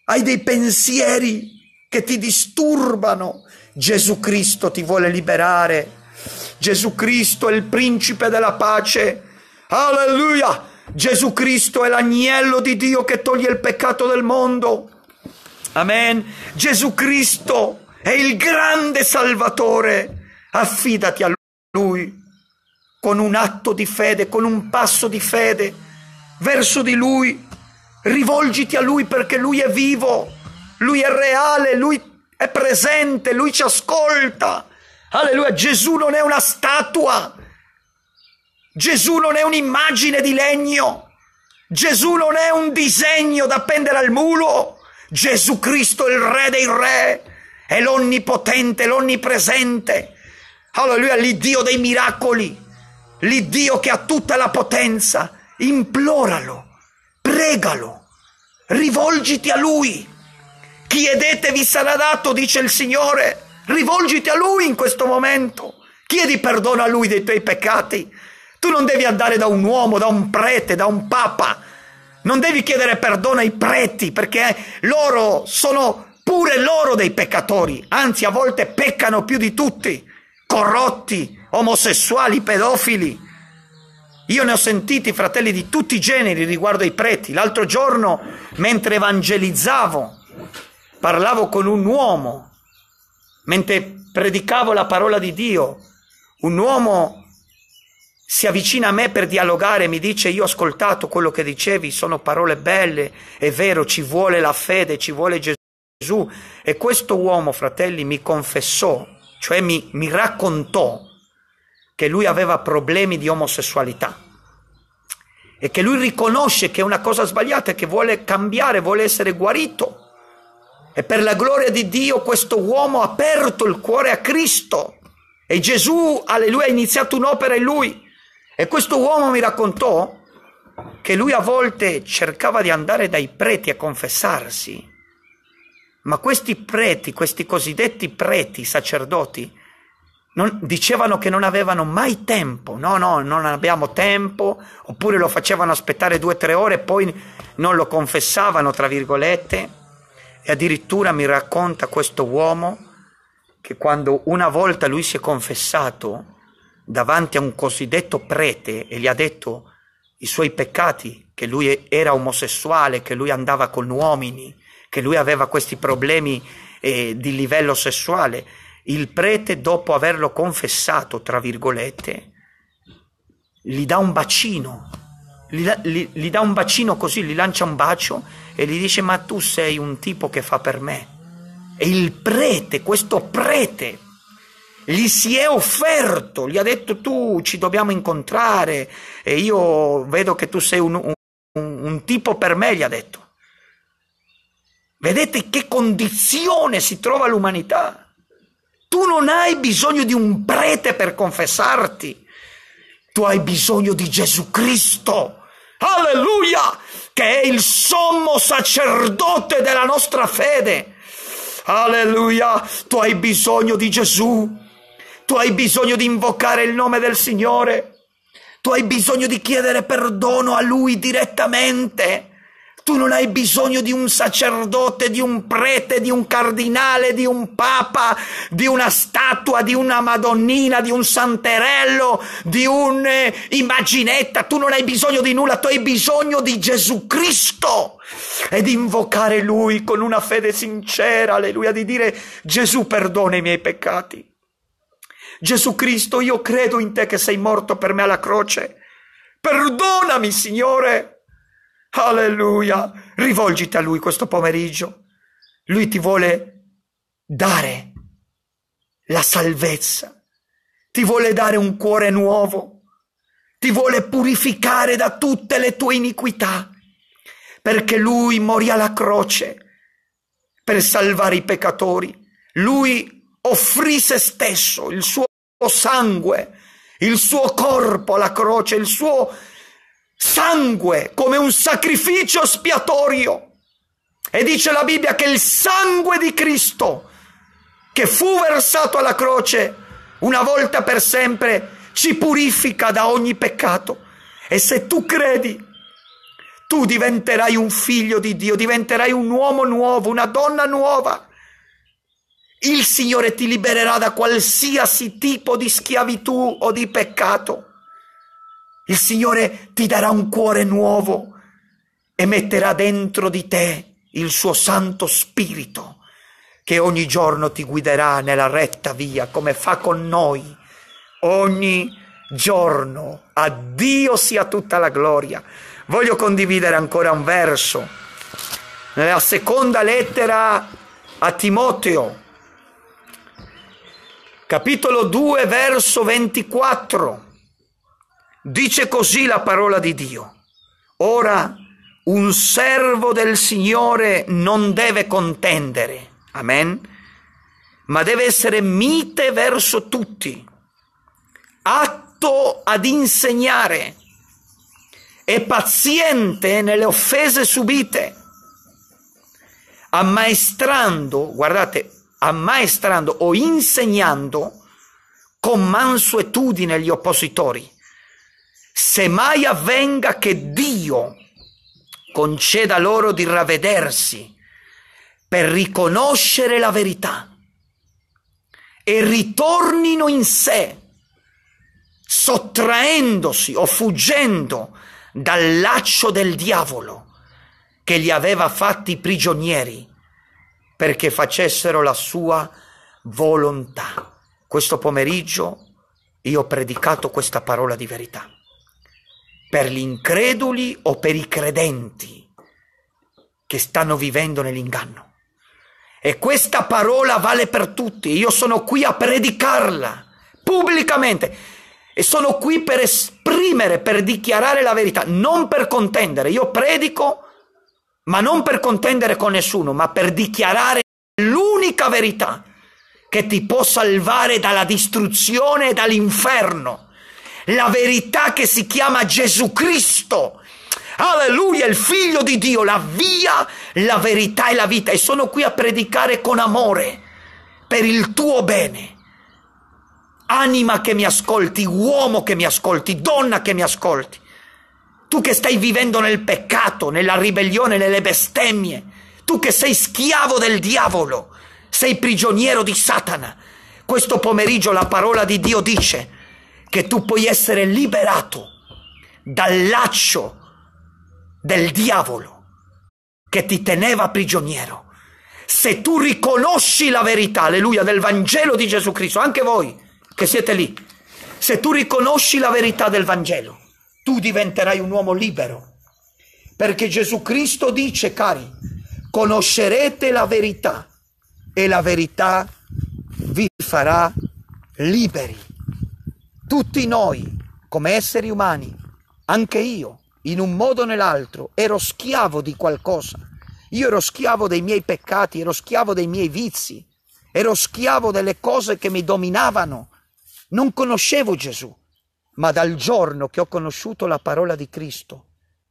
hai dei pensieri che ti disturbano, Gesù Cristo ti vuole liberare. Gesù Cristo è il principe della pace. Alleluia! Gesù Cristo è l'agnello di Dio che toglie il peccato del mondo. Amen. Gesù Cristo è il grande Salvatore. Affidati a Lui con un atto di fede, con un passo di fede verso di Lui. Rivolgiti a Lui perché Lui è vivo, Lui è reale, Lui è presente, Lui ci ascolta. Alleluia, Gesù non è una statua, Gesù non è un'immagine di legno, Gesù non è un disegno da appendere al mulo. Gesù Cristo, è il Re dei Re, è l'onnipotente, l'onnipresente. Alleluia, l'Iddio dei miracoli L'Iddio che ha tutta la potenza, imploralo, pregalo, rivolgiti a Lui. Chiedetevi sarà dato, dice il Signore. Rivolgiti a Lui in questo momento. Chiedi perdono a Lui dei tuoi peccati. Tu non devi andare da un uomo, da un prete, da un papa. Non devi chiedere perdono ai preti perché loro sono pure loro dei peccatori, anzi a volte peccano più di tutti corrotti, omosessuali, pedofili. Io ne ho sentiti fratelli di tutti i generi riguardo ai preti. L'altro giorno, mentre evangelizzavo, parlavo con un uomo, mentre predicavo la parola di Dio, un uomo si avvicina a me per dialogare e mi dice io ho ascoltato quello che dicevi, sono parole belle, è vero, ci vuole la fede, ci vuole Gesù. E questo uomo, fratelli, mi confessò cioè mi, mi raccontò che lui aveva problemi di omosessualità e che lui riconosce che è una cosa sbagliata e che vuole cambiare, vuole essere guarito. E per la gloria di Dio questo uomo ha aperto il cuore a Cristo e Gesù, alleluia, ha iniziato un'opera in lui. E questo uomo mi raccontò che lui a volte cercava di andare dai preti a confessarsi ma questi preti, questi cosiddetti preti, sacerdoti, non, dicevano che non avevano mai tempo, no, no, non abbiamo tempo, oppure lo facevano aspettare due o tre ore e poi non lo confessavano, tra virgolette. E addirittura mi racconta questo uomo che quando una volta lui si è confessato davanti a un cosiddetto prete e gli ha detto i suoi peccati, che lui era omosessuale, che lui andava con uomini, che lui aveva questi problemi eh, di livello sessuale. Il prete, dopo averlo confessato, tra virgolette, gli dà un bacino, gli, gli, gli dà un bacino così, gli lancia un bacio e gli dice ma tu sei un tipo che fa per me. E il prete, questo prete, gli si è offerto, gli ha detto tu ci dobbiamo incontrare e io vedo che tu sei un, un, un tipo per me, gli ha detto. Vedete che condizione si trova l'umanità? Tu non hai bisogno di un prete per confessarti, tu hai bisogno di Gesù Cristo. Alleluia! Che è il sommo sacerdote della nostra fede. Alleluia! Tu hai bisogno di Gesù. Tu hai bisogno di invocare il nome del Signore. Tu hai bisogno di chiedere perdono a Lui direttamente. Tu non hai bisogno di un sacerdote, di un prete, di un cardinale, di un papa, di una statua, di una madonnina, di un santerello, di un'immaginetta. Eh, tu non hai bisogno di nulla, tu hai bisogno di Gesù Cristo ed invocare Lui con una fede sincera, alleluia, di dire Gesù perdona i miei peccati. Gesù Cristo, io credo in te che sei morto per me alla croce. Perdonami, Signore. Alleluia! Rivolgiti a Lui questo pomeriggio. Lui ti vuole dare la salvezza, ti vuole dare un cuore nuovo, ti vuole purificare da tutte le tue iniquità, perché Lui morì alla croce per salvare i peccatori. Lui offrì se stesso, il suo sangue, il suo corpo alla croce, il suo sangue come un sacrificio spiatorio. E dice la Bibbia che il sangue di Cristo, che fu versato alla croce una volta per sempre, ci purifica da ogni peccato. E se tu credi, tu diventerai un figlio di Dio, diventerai un uomo nuovo, una donna nuova. Il Signore ti libererà da qualsiasi tipo di schiavitù o di peccato. Il Signore ti darà un cuore nuovo e metterà dentro di te il suo Santo Spirito che ogni giorno ti guiderà nella retta via come fa con noi. Ogni giorno a Dio sia tutta la gloria. Voglio condividere ancora un verso. Nella seconda lettera a Timoteo, capitolo 2, verso 24. Dice così la parola di Dio. Ora un servo del Signore non deve contendere, amen, ma deve essere mite verso tutti, atto ad insegnare e paziente nelle offese subite, ammaestrando, guardate, ammaestrando o insegnando con mansuetudine gli oppositori se mai avvenga che Dio conceda loro di ravvedersi per riconoscere la verità e ritornino in sé, sottraendosi o fuggendo dal laccio del diavolo che li aveva fatti prigionieri perché facessero la sua volontà. Questo pomeriggio io ho predicato questa parola di verità per gli increduli o per i credenti che stanno vivendo nell'inganno. E questa parola vale per tutti, io sono qui a predicarla pubblicamente e sono qui per esprimere, per dichiarare la verità, non per contendere. Io predico, ma non per contendere con nessuno, ma per dichiarare l'unica verità che ti può salvare dalla distruzione e dall'inferno la verità che si chiama Gesù Cristo. Alleluia, il figlio di Dio, la via, la verità e la vita. E sono qui a predicare con amore, per il tuo bene. Anima che mi ascolti, uomo che mi ascolti, donna che mi ascolti. Tu che stai vivendo nel peccato, nella ribellione, nelle bestemmie. Tu che sei schiavo del diavolo, sei prigioniero di Satana. Questo pomeriggio la parola di Dio dice, che tu puoi essere liberato dal laccio del diavolo che ti teneva prigioniero. Se tu riconosci la verità, alleluia, del Vangelo di Gesù Cristo, anche voi che siete lì, se tu riconosci la verità del Vangelo, tu diventerai un uomo libero. Perché Gesù Cristo dice, cari, conoscerete la verità e la verità vi farà liberi. Tutti noi, come esseri umani, anche io, in un modo o nell'altro, ero schiavo di qualcosa. Io ero schiavo dei miei peccati, ero schiavo dei miei vizi, ero schiavo delle cose che mi dominavano. Non conoscevo Gesù, ma dal giorno che ho conosciuto la parola di Cristo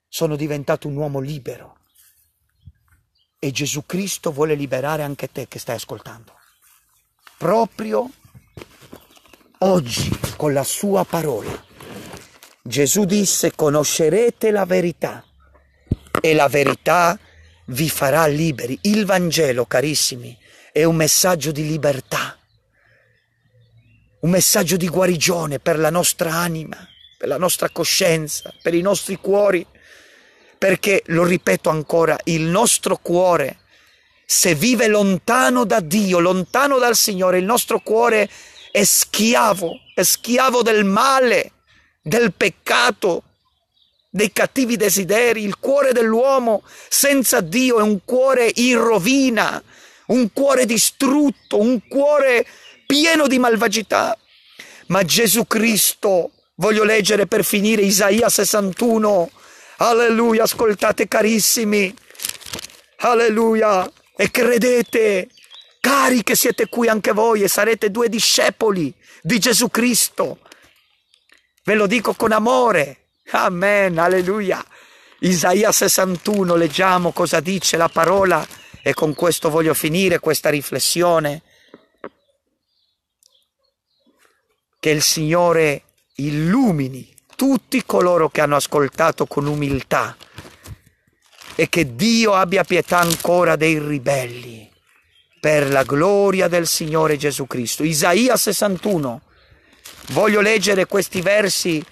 sono diventato un uomo libero. E Gesù Cristo vuole liberare anche te che stai ascoltando. Proprio oggi con la sua parola. Gesù disse conoscerete la verità e la verità vi farà liberi. Il Vangelo, carissimi, è un messaggio di libertà, un messaggio di guarigione per la nostra anima, per la nostra coscienza, per i nostri cuori, perché, lo ripeto ancora, il nostro cuore, se vive lontano da Dio, lontano dal Signore, il nostro cuore è è schiavo, è schiavo del male, del peccato, dei cattivi desideri. Il cuore dell'uomo senza Dio è un cuore in rovina, un cuore distrutto, un cuore pieno di malvagità. Ma Gesù Cristo, voglio leggere per finire Isaia 61, alleluia, ascoltate carissimi, alleluia, e credete Cari che siete qui anche voi e sarete due discepoli di Gesù Cristo. Ve lo dico con amore. Amen, alleluia. Isaia 61, leggiamo cosa dice la parola e con questo voglio finire questa riflessione. Che il Signore illumini tutti coloro che hanno ascoltato con umiltà e che Dio abbia pietà ancora dei ribelli per la gloria del Signore Gesù Cristo. Isaia 61. Voglio leggere questi versi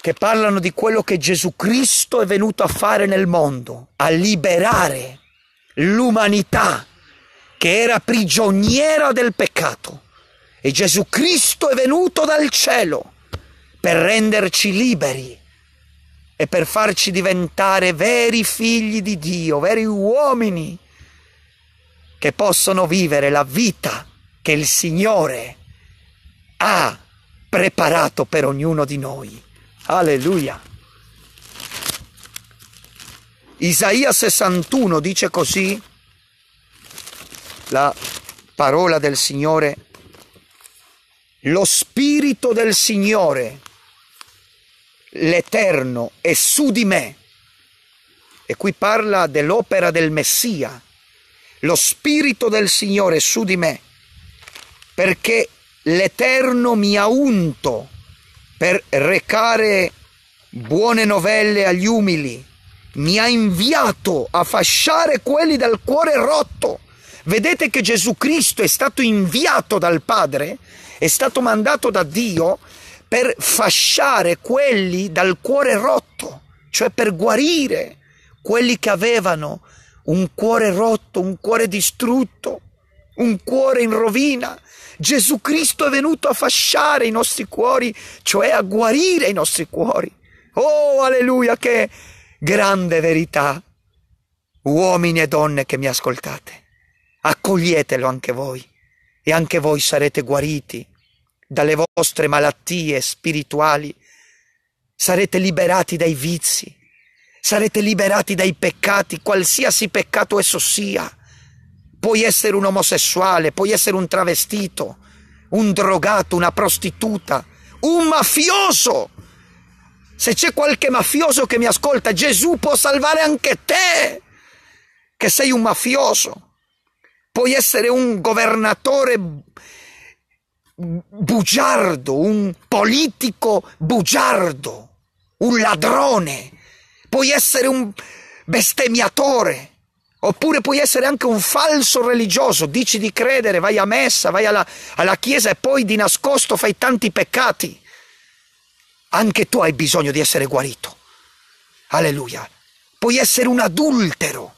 che parlano di quello che Gesù Cristo è venuto a fare nel mondo, a liberare l'umanità che era prigioniera del peccato. E Gesù Cristo è venuto dal cielo per renderci liberi e per farci diventare veri figli di Dio, veri uomini che possono vivere la vita che il Signore ha preparato per ognuno di noi. Alleluia. Isaia 61 dice così la parola del Signore. Lo spirito del Signore, l'Eterno, è su di me. E qui parla dell'opera del Messia lo Spirito del Signore su di me, perché l'Eterno mi ha unto per recare buone novelle agli umili, mi ha inviato a fasciare quelli dal cuore rotto. Vedete che Gesù Cristo è stato inviato dal Padre, è stato mandato da Dio per fasciare quelli dal cuore rotto, cioè per guarire quelli che avevano un cuore rotto, un cuore distrutto, un cuore in rovina. Gesù Cristo è venuto a fasciare i nostri cuori, cioè a guarire i nostri cuori. Oh, alleluia, che grande verità. Uomini e donne che mi ascoltate, accoglietelo anche voi e anche voi sarete guariti dalle vostre malattie spirituali, sarete liberati dai vizi, sarete liberati dai peccati, qualsiasi peccato esso sia. Puoi essere un omosessuale, puoi essere un travestito, un drogato, una prostituta, un mafioso. Se c'è qualche mafioso che mi ascolta, Gesù può salvare anche te, che sei un mafioso. Puoi essere un governatore bugiardo, un politico bugiardo, un ladrone puoi essere un bestemmiatore, oppure puoi essere anche un falso religioso, dici di credere, vai a messa, vai alla, alla chiesa e poi di nascosto fai tanti peccati. Anche tu hai bisogno di essere guarito. Alleluia. Puoi essere un adultero,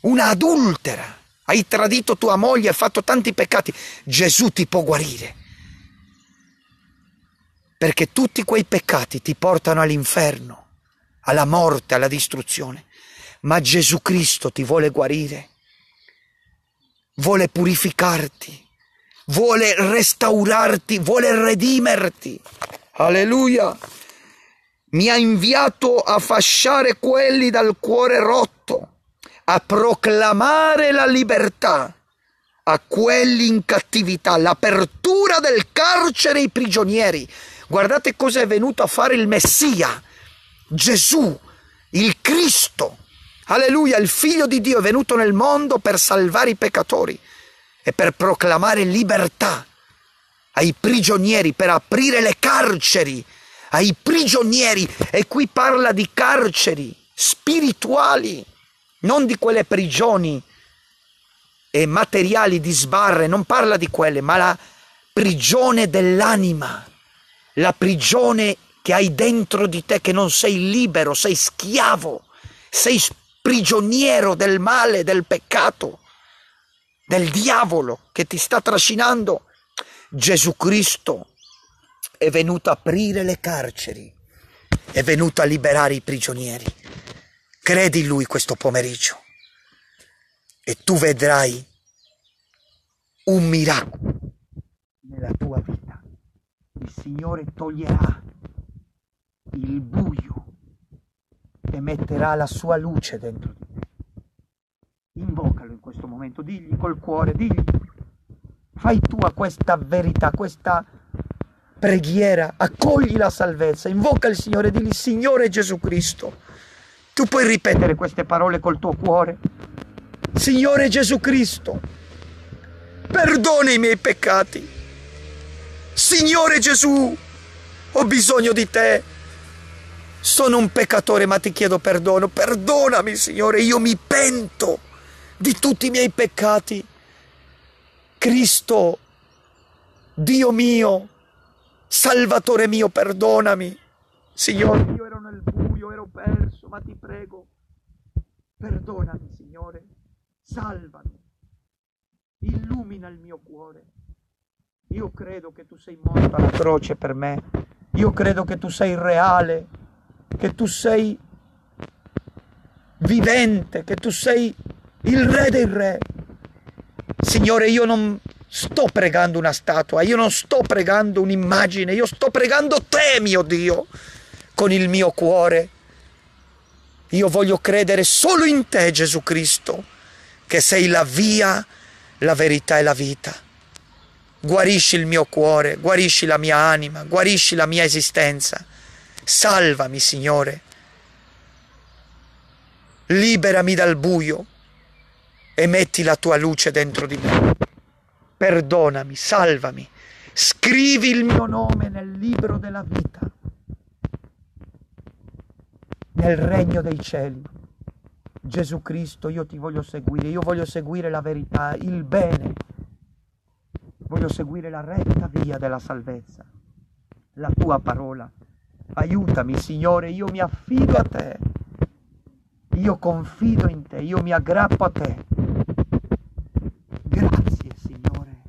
una adultera. Hai tradito tua moglie, hai fatto tanti peccati. Gesù ti può guarire. Perché tutti quei peccati ti portano all'inferno alla morte, alla distruzione. Ma Gesù Cristo ti vuole guarire, vuole purificarti, vuole restaurarti, vuole redimerti. Alleluia! Mi ha inviato a fasciare quelli dal cuore rotto, a proclamare la libertà a quelli in cattività, l'apertura del carcere ai prigionieri. Guardate cosa è venuto a fare il Messia Gesù, il Cristo, alleluia, il figlio di Dio è venuto nel mondo per salvare i peccatori e per proclamare libertà ai prigionieri, per aprire le carceri ai prigionieri. E qui parla di carceri spirituali, non di quelle prigioni e materiali di sbarre, non parla di quelle, ma la prigione dell'anima, la prigione che hai dentro di te, che non sei libero, sei schiavo, sei prigioniero del male, del peccato, del diavolo che ti sta trascinando. Gesù Cristo è venuto a aprire le carceri, è venuto a liberare i prigionieri. Credi in Lui questo pomeriggio e tu vedrai un miracolo nella tua vita. Il Signore toglierà il buio e metterà la sua luce dentro di te. Invocalo in questo momento, digli col cuore, digli, fai tua questa verità, questa preghiera, accogli la salvezza, invoca il Signore, digli Signore Gesù Cristo. Tu puoi ripetere queste parole col tuo cuore. Signore Gesù Cristo, perdona i miei peccati. Signore Gesù, ho bisogno di te sono un peccatore ma ti chiedo perdono, perdonami Signore, io mi pento di tutti i miei peccati. Cristo, Dio mio, Salvatore mio, perdonami. Signore, io ero nel buio, ero perso, ma ti prego, perdonami Signore, salvami, illumina il mio cuore. Io credo che tu sei morto alla croce per me, io credo che tu sei reale che tu sei vivente, che tu sei il re dei re. Signore, io non sto pregando una statua, io non sto pregando un'immagine, io sto pregando te, mio Dio, con il mio cuore. Io voglio credere solo in te, Gesù Cristo, che sei la via, la verità e la vita. Guarisci il mio cuore, guarisci la mia anima, guarisci la mia esistenza Salvami, Signore. Liberami dal buio e metti la tua luce dentro di me. Perdonami, salvami. Scrivi il mio nome nel libro della vita, nel regno dei cieli. Gesù Cristo, io ti voglio seguire, io voglio seguire la verità, il bene, voglio seguire la retta via della salvezza, la tua parola. Aiutami, Signore, io mi affido a te. Io confido in te, io mi aggrappo a te. Grazie, Signore.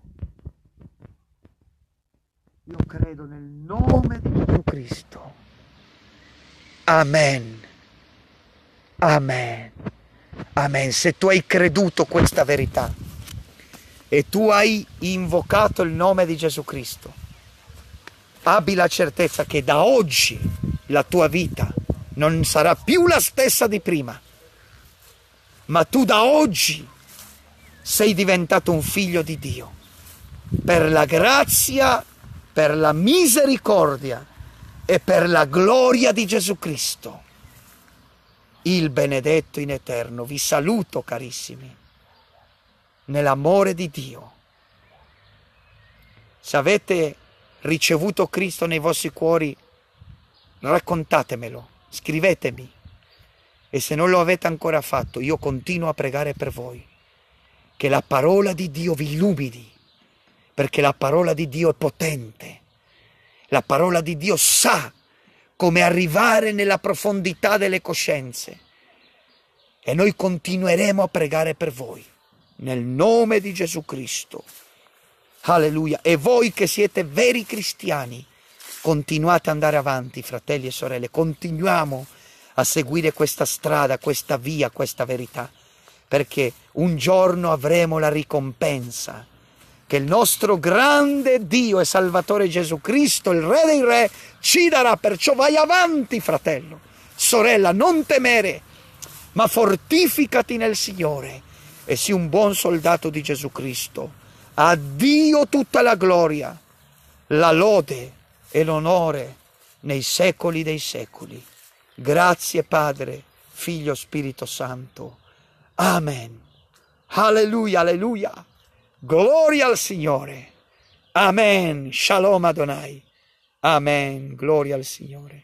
Io credo nel nome di Gesù Cristo. Amen. Amen. Amen. Se tu hai creduto questa verità e tu hai invocato il nome di Gesù Cristo, abbi la certezza che da oggi la tua vita non sarà più la stessa di prima, ma tu da oggi sei diventato un figlio di Dio, per la grazia, per la misericordia e per la gloria di Gesù Cristo. Il benedetto in eterno, vi saluto carissimi, nell'amore di Dio. Se avete ricevuto Cristo nei vostri cuori, raccontatemelo, scrivetemi. E se non lo avete ancora fatto, io continuo a pregare per voi. Che la parola di Dio vi illumini, perché la parola di Dio è potente. La parola di Dio sa come arrivare nella profondità delle coscienze. E noi continueremo a pregare per voi, nel nome di Gesù Cristo. Alleluia. E voi che siete veri cristiani, continuate ad andare avanti, fratelli e sorelle, continuiamo a seguire questa strada, questa via, questa verità, perché un giorno avremo la ricompensa che il nostro grande Dio e Salvatore Gesù Cristo, il Re dei Re, ci darà. Perciò vai avanti, fratello, sorella, non temere, ma fortificati nel Signore e sii un buon soldato di Gesù Cristo a Dio tutta la gloria, la lode e l'onore nei secoli dei secoli. Grazie Padre, Figlio, Spirito Santo. Amen. Alleluia, alleluia. Gloria al Signore. Amen. Shalom Adonai. Amen. Gloria al Signore.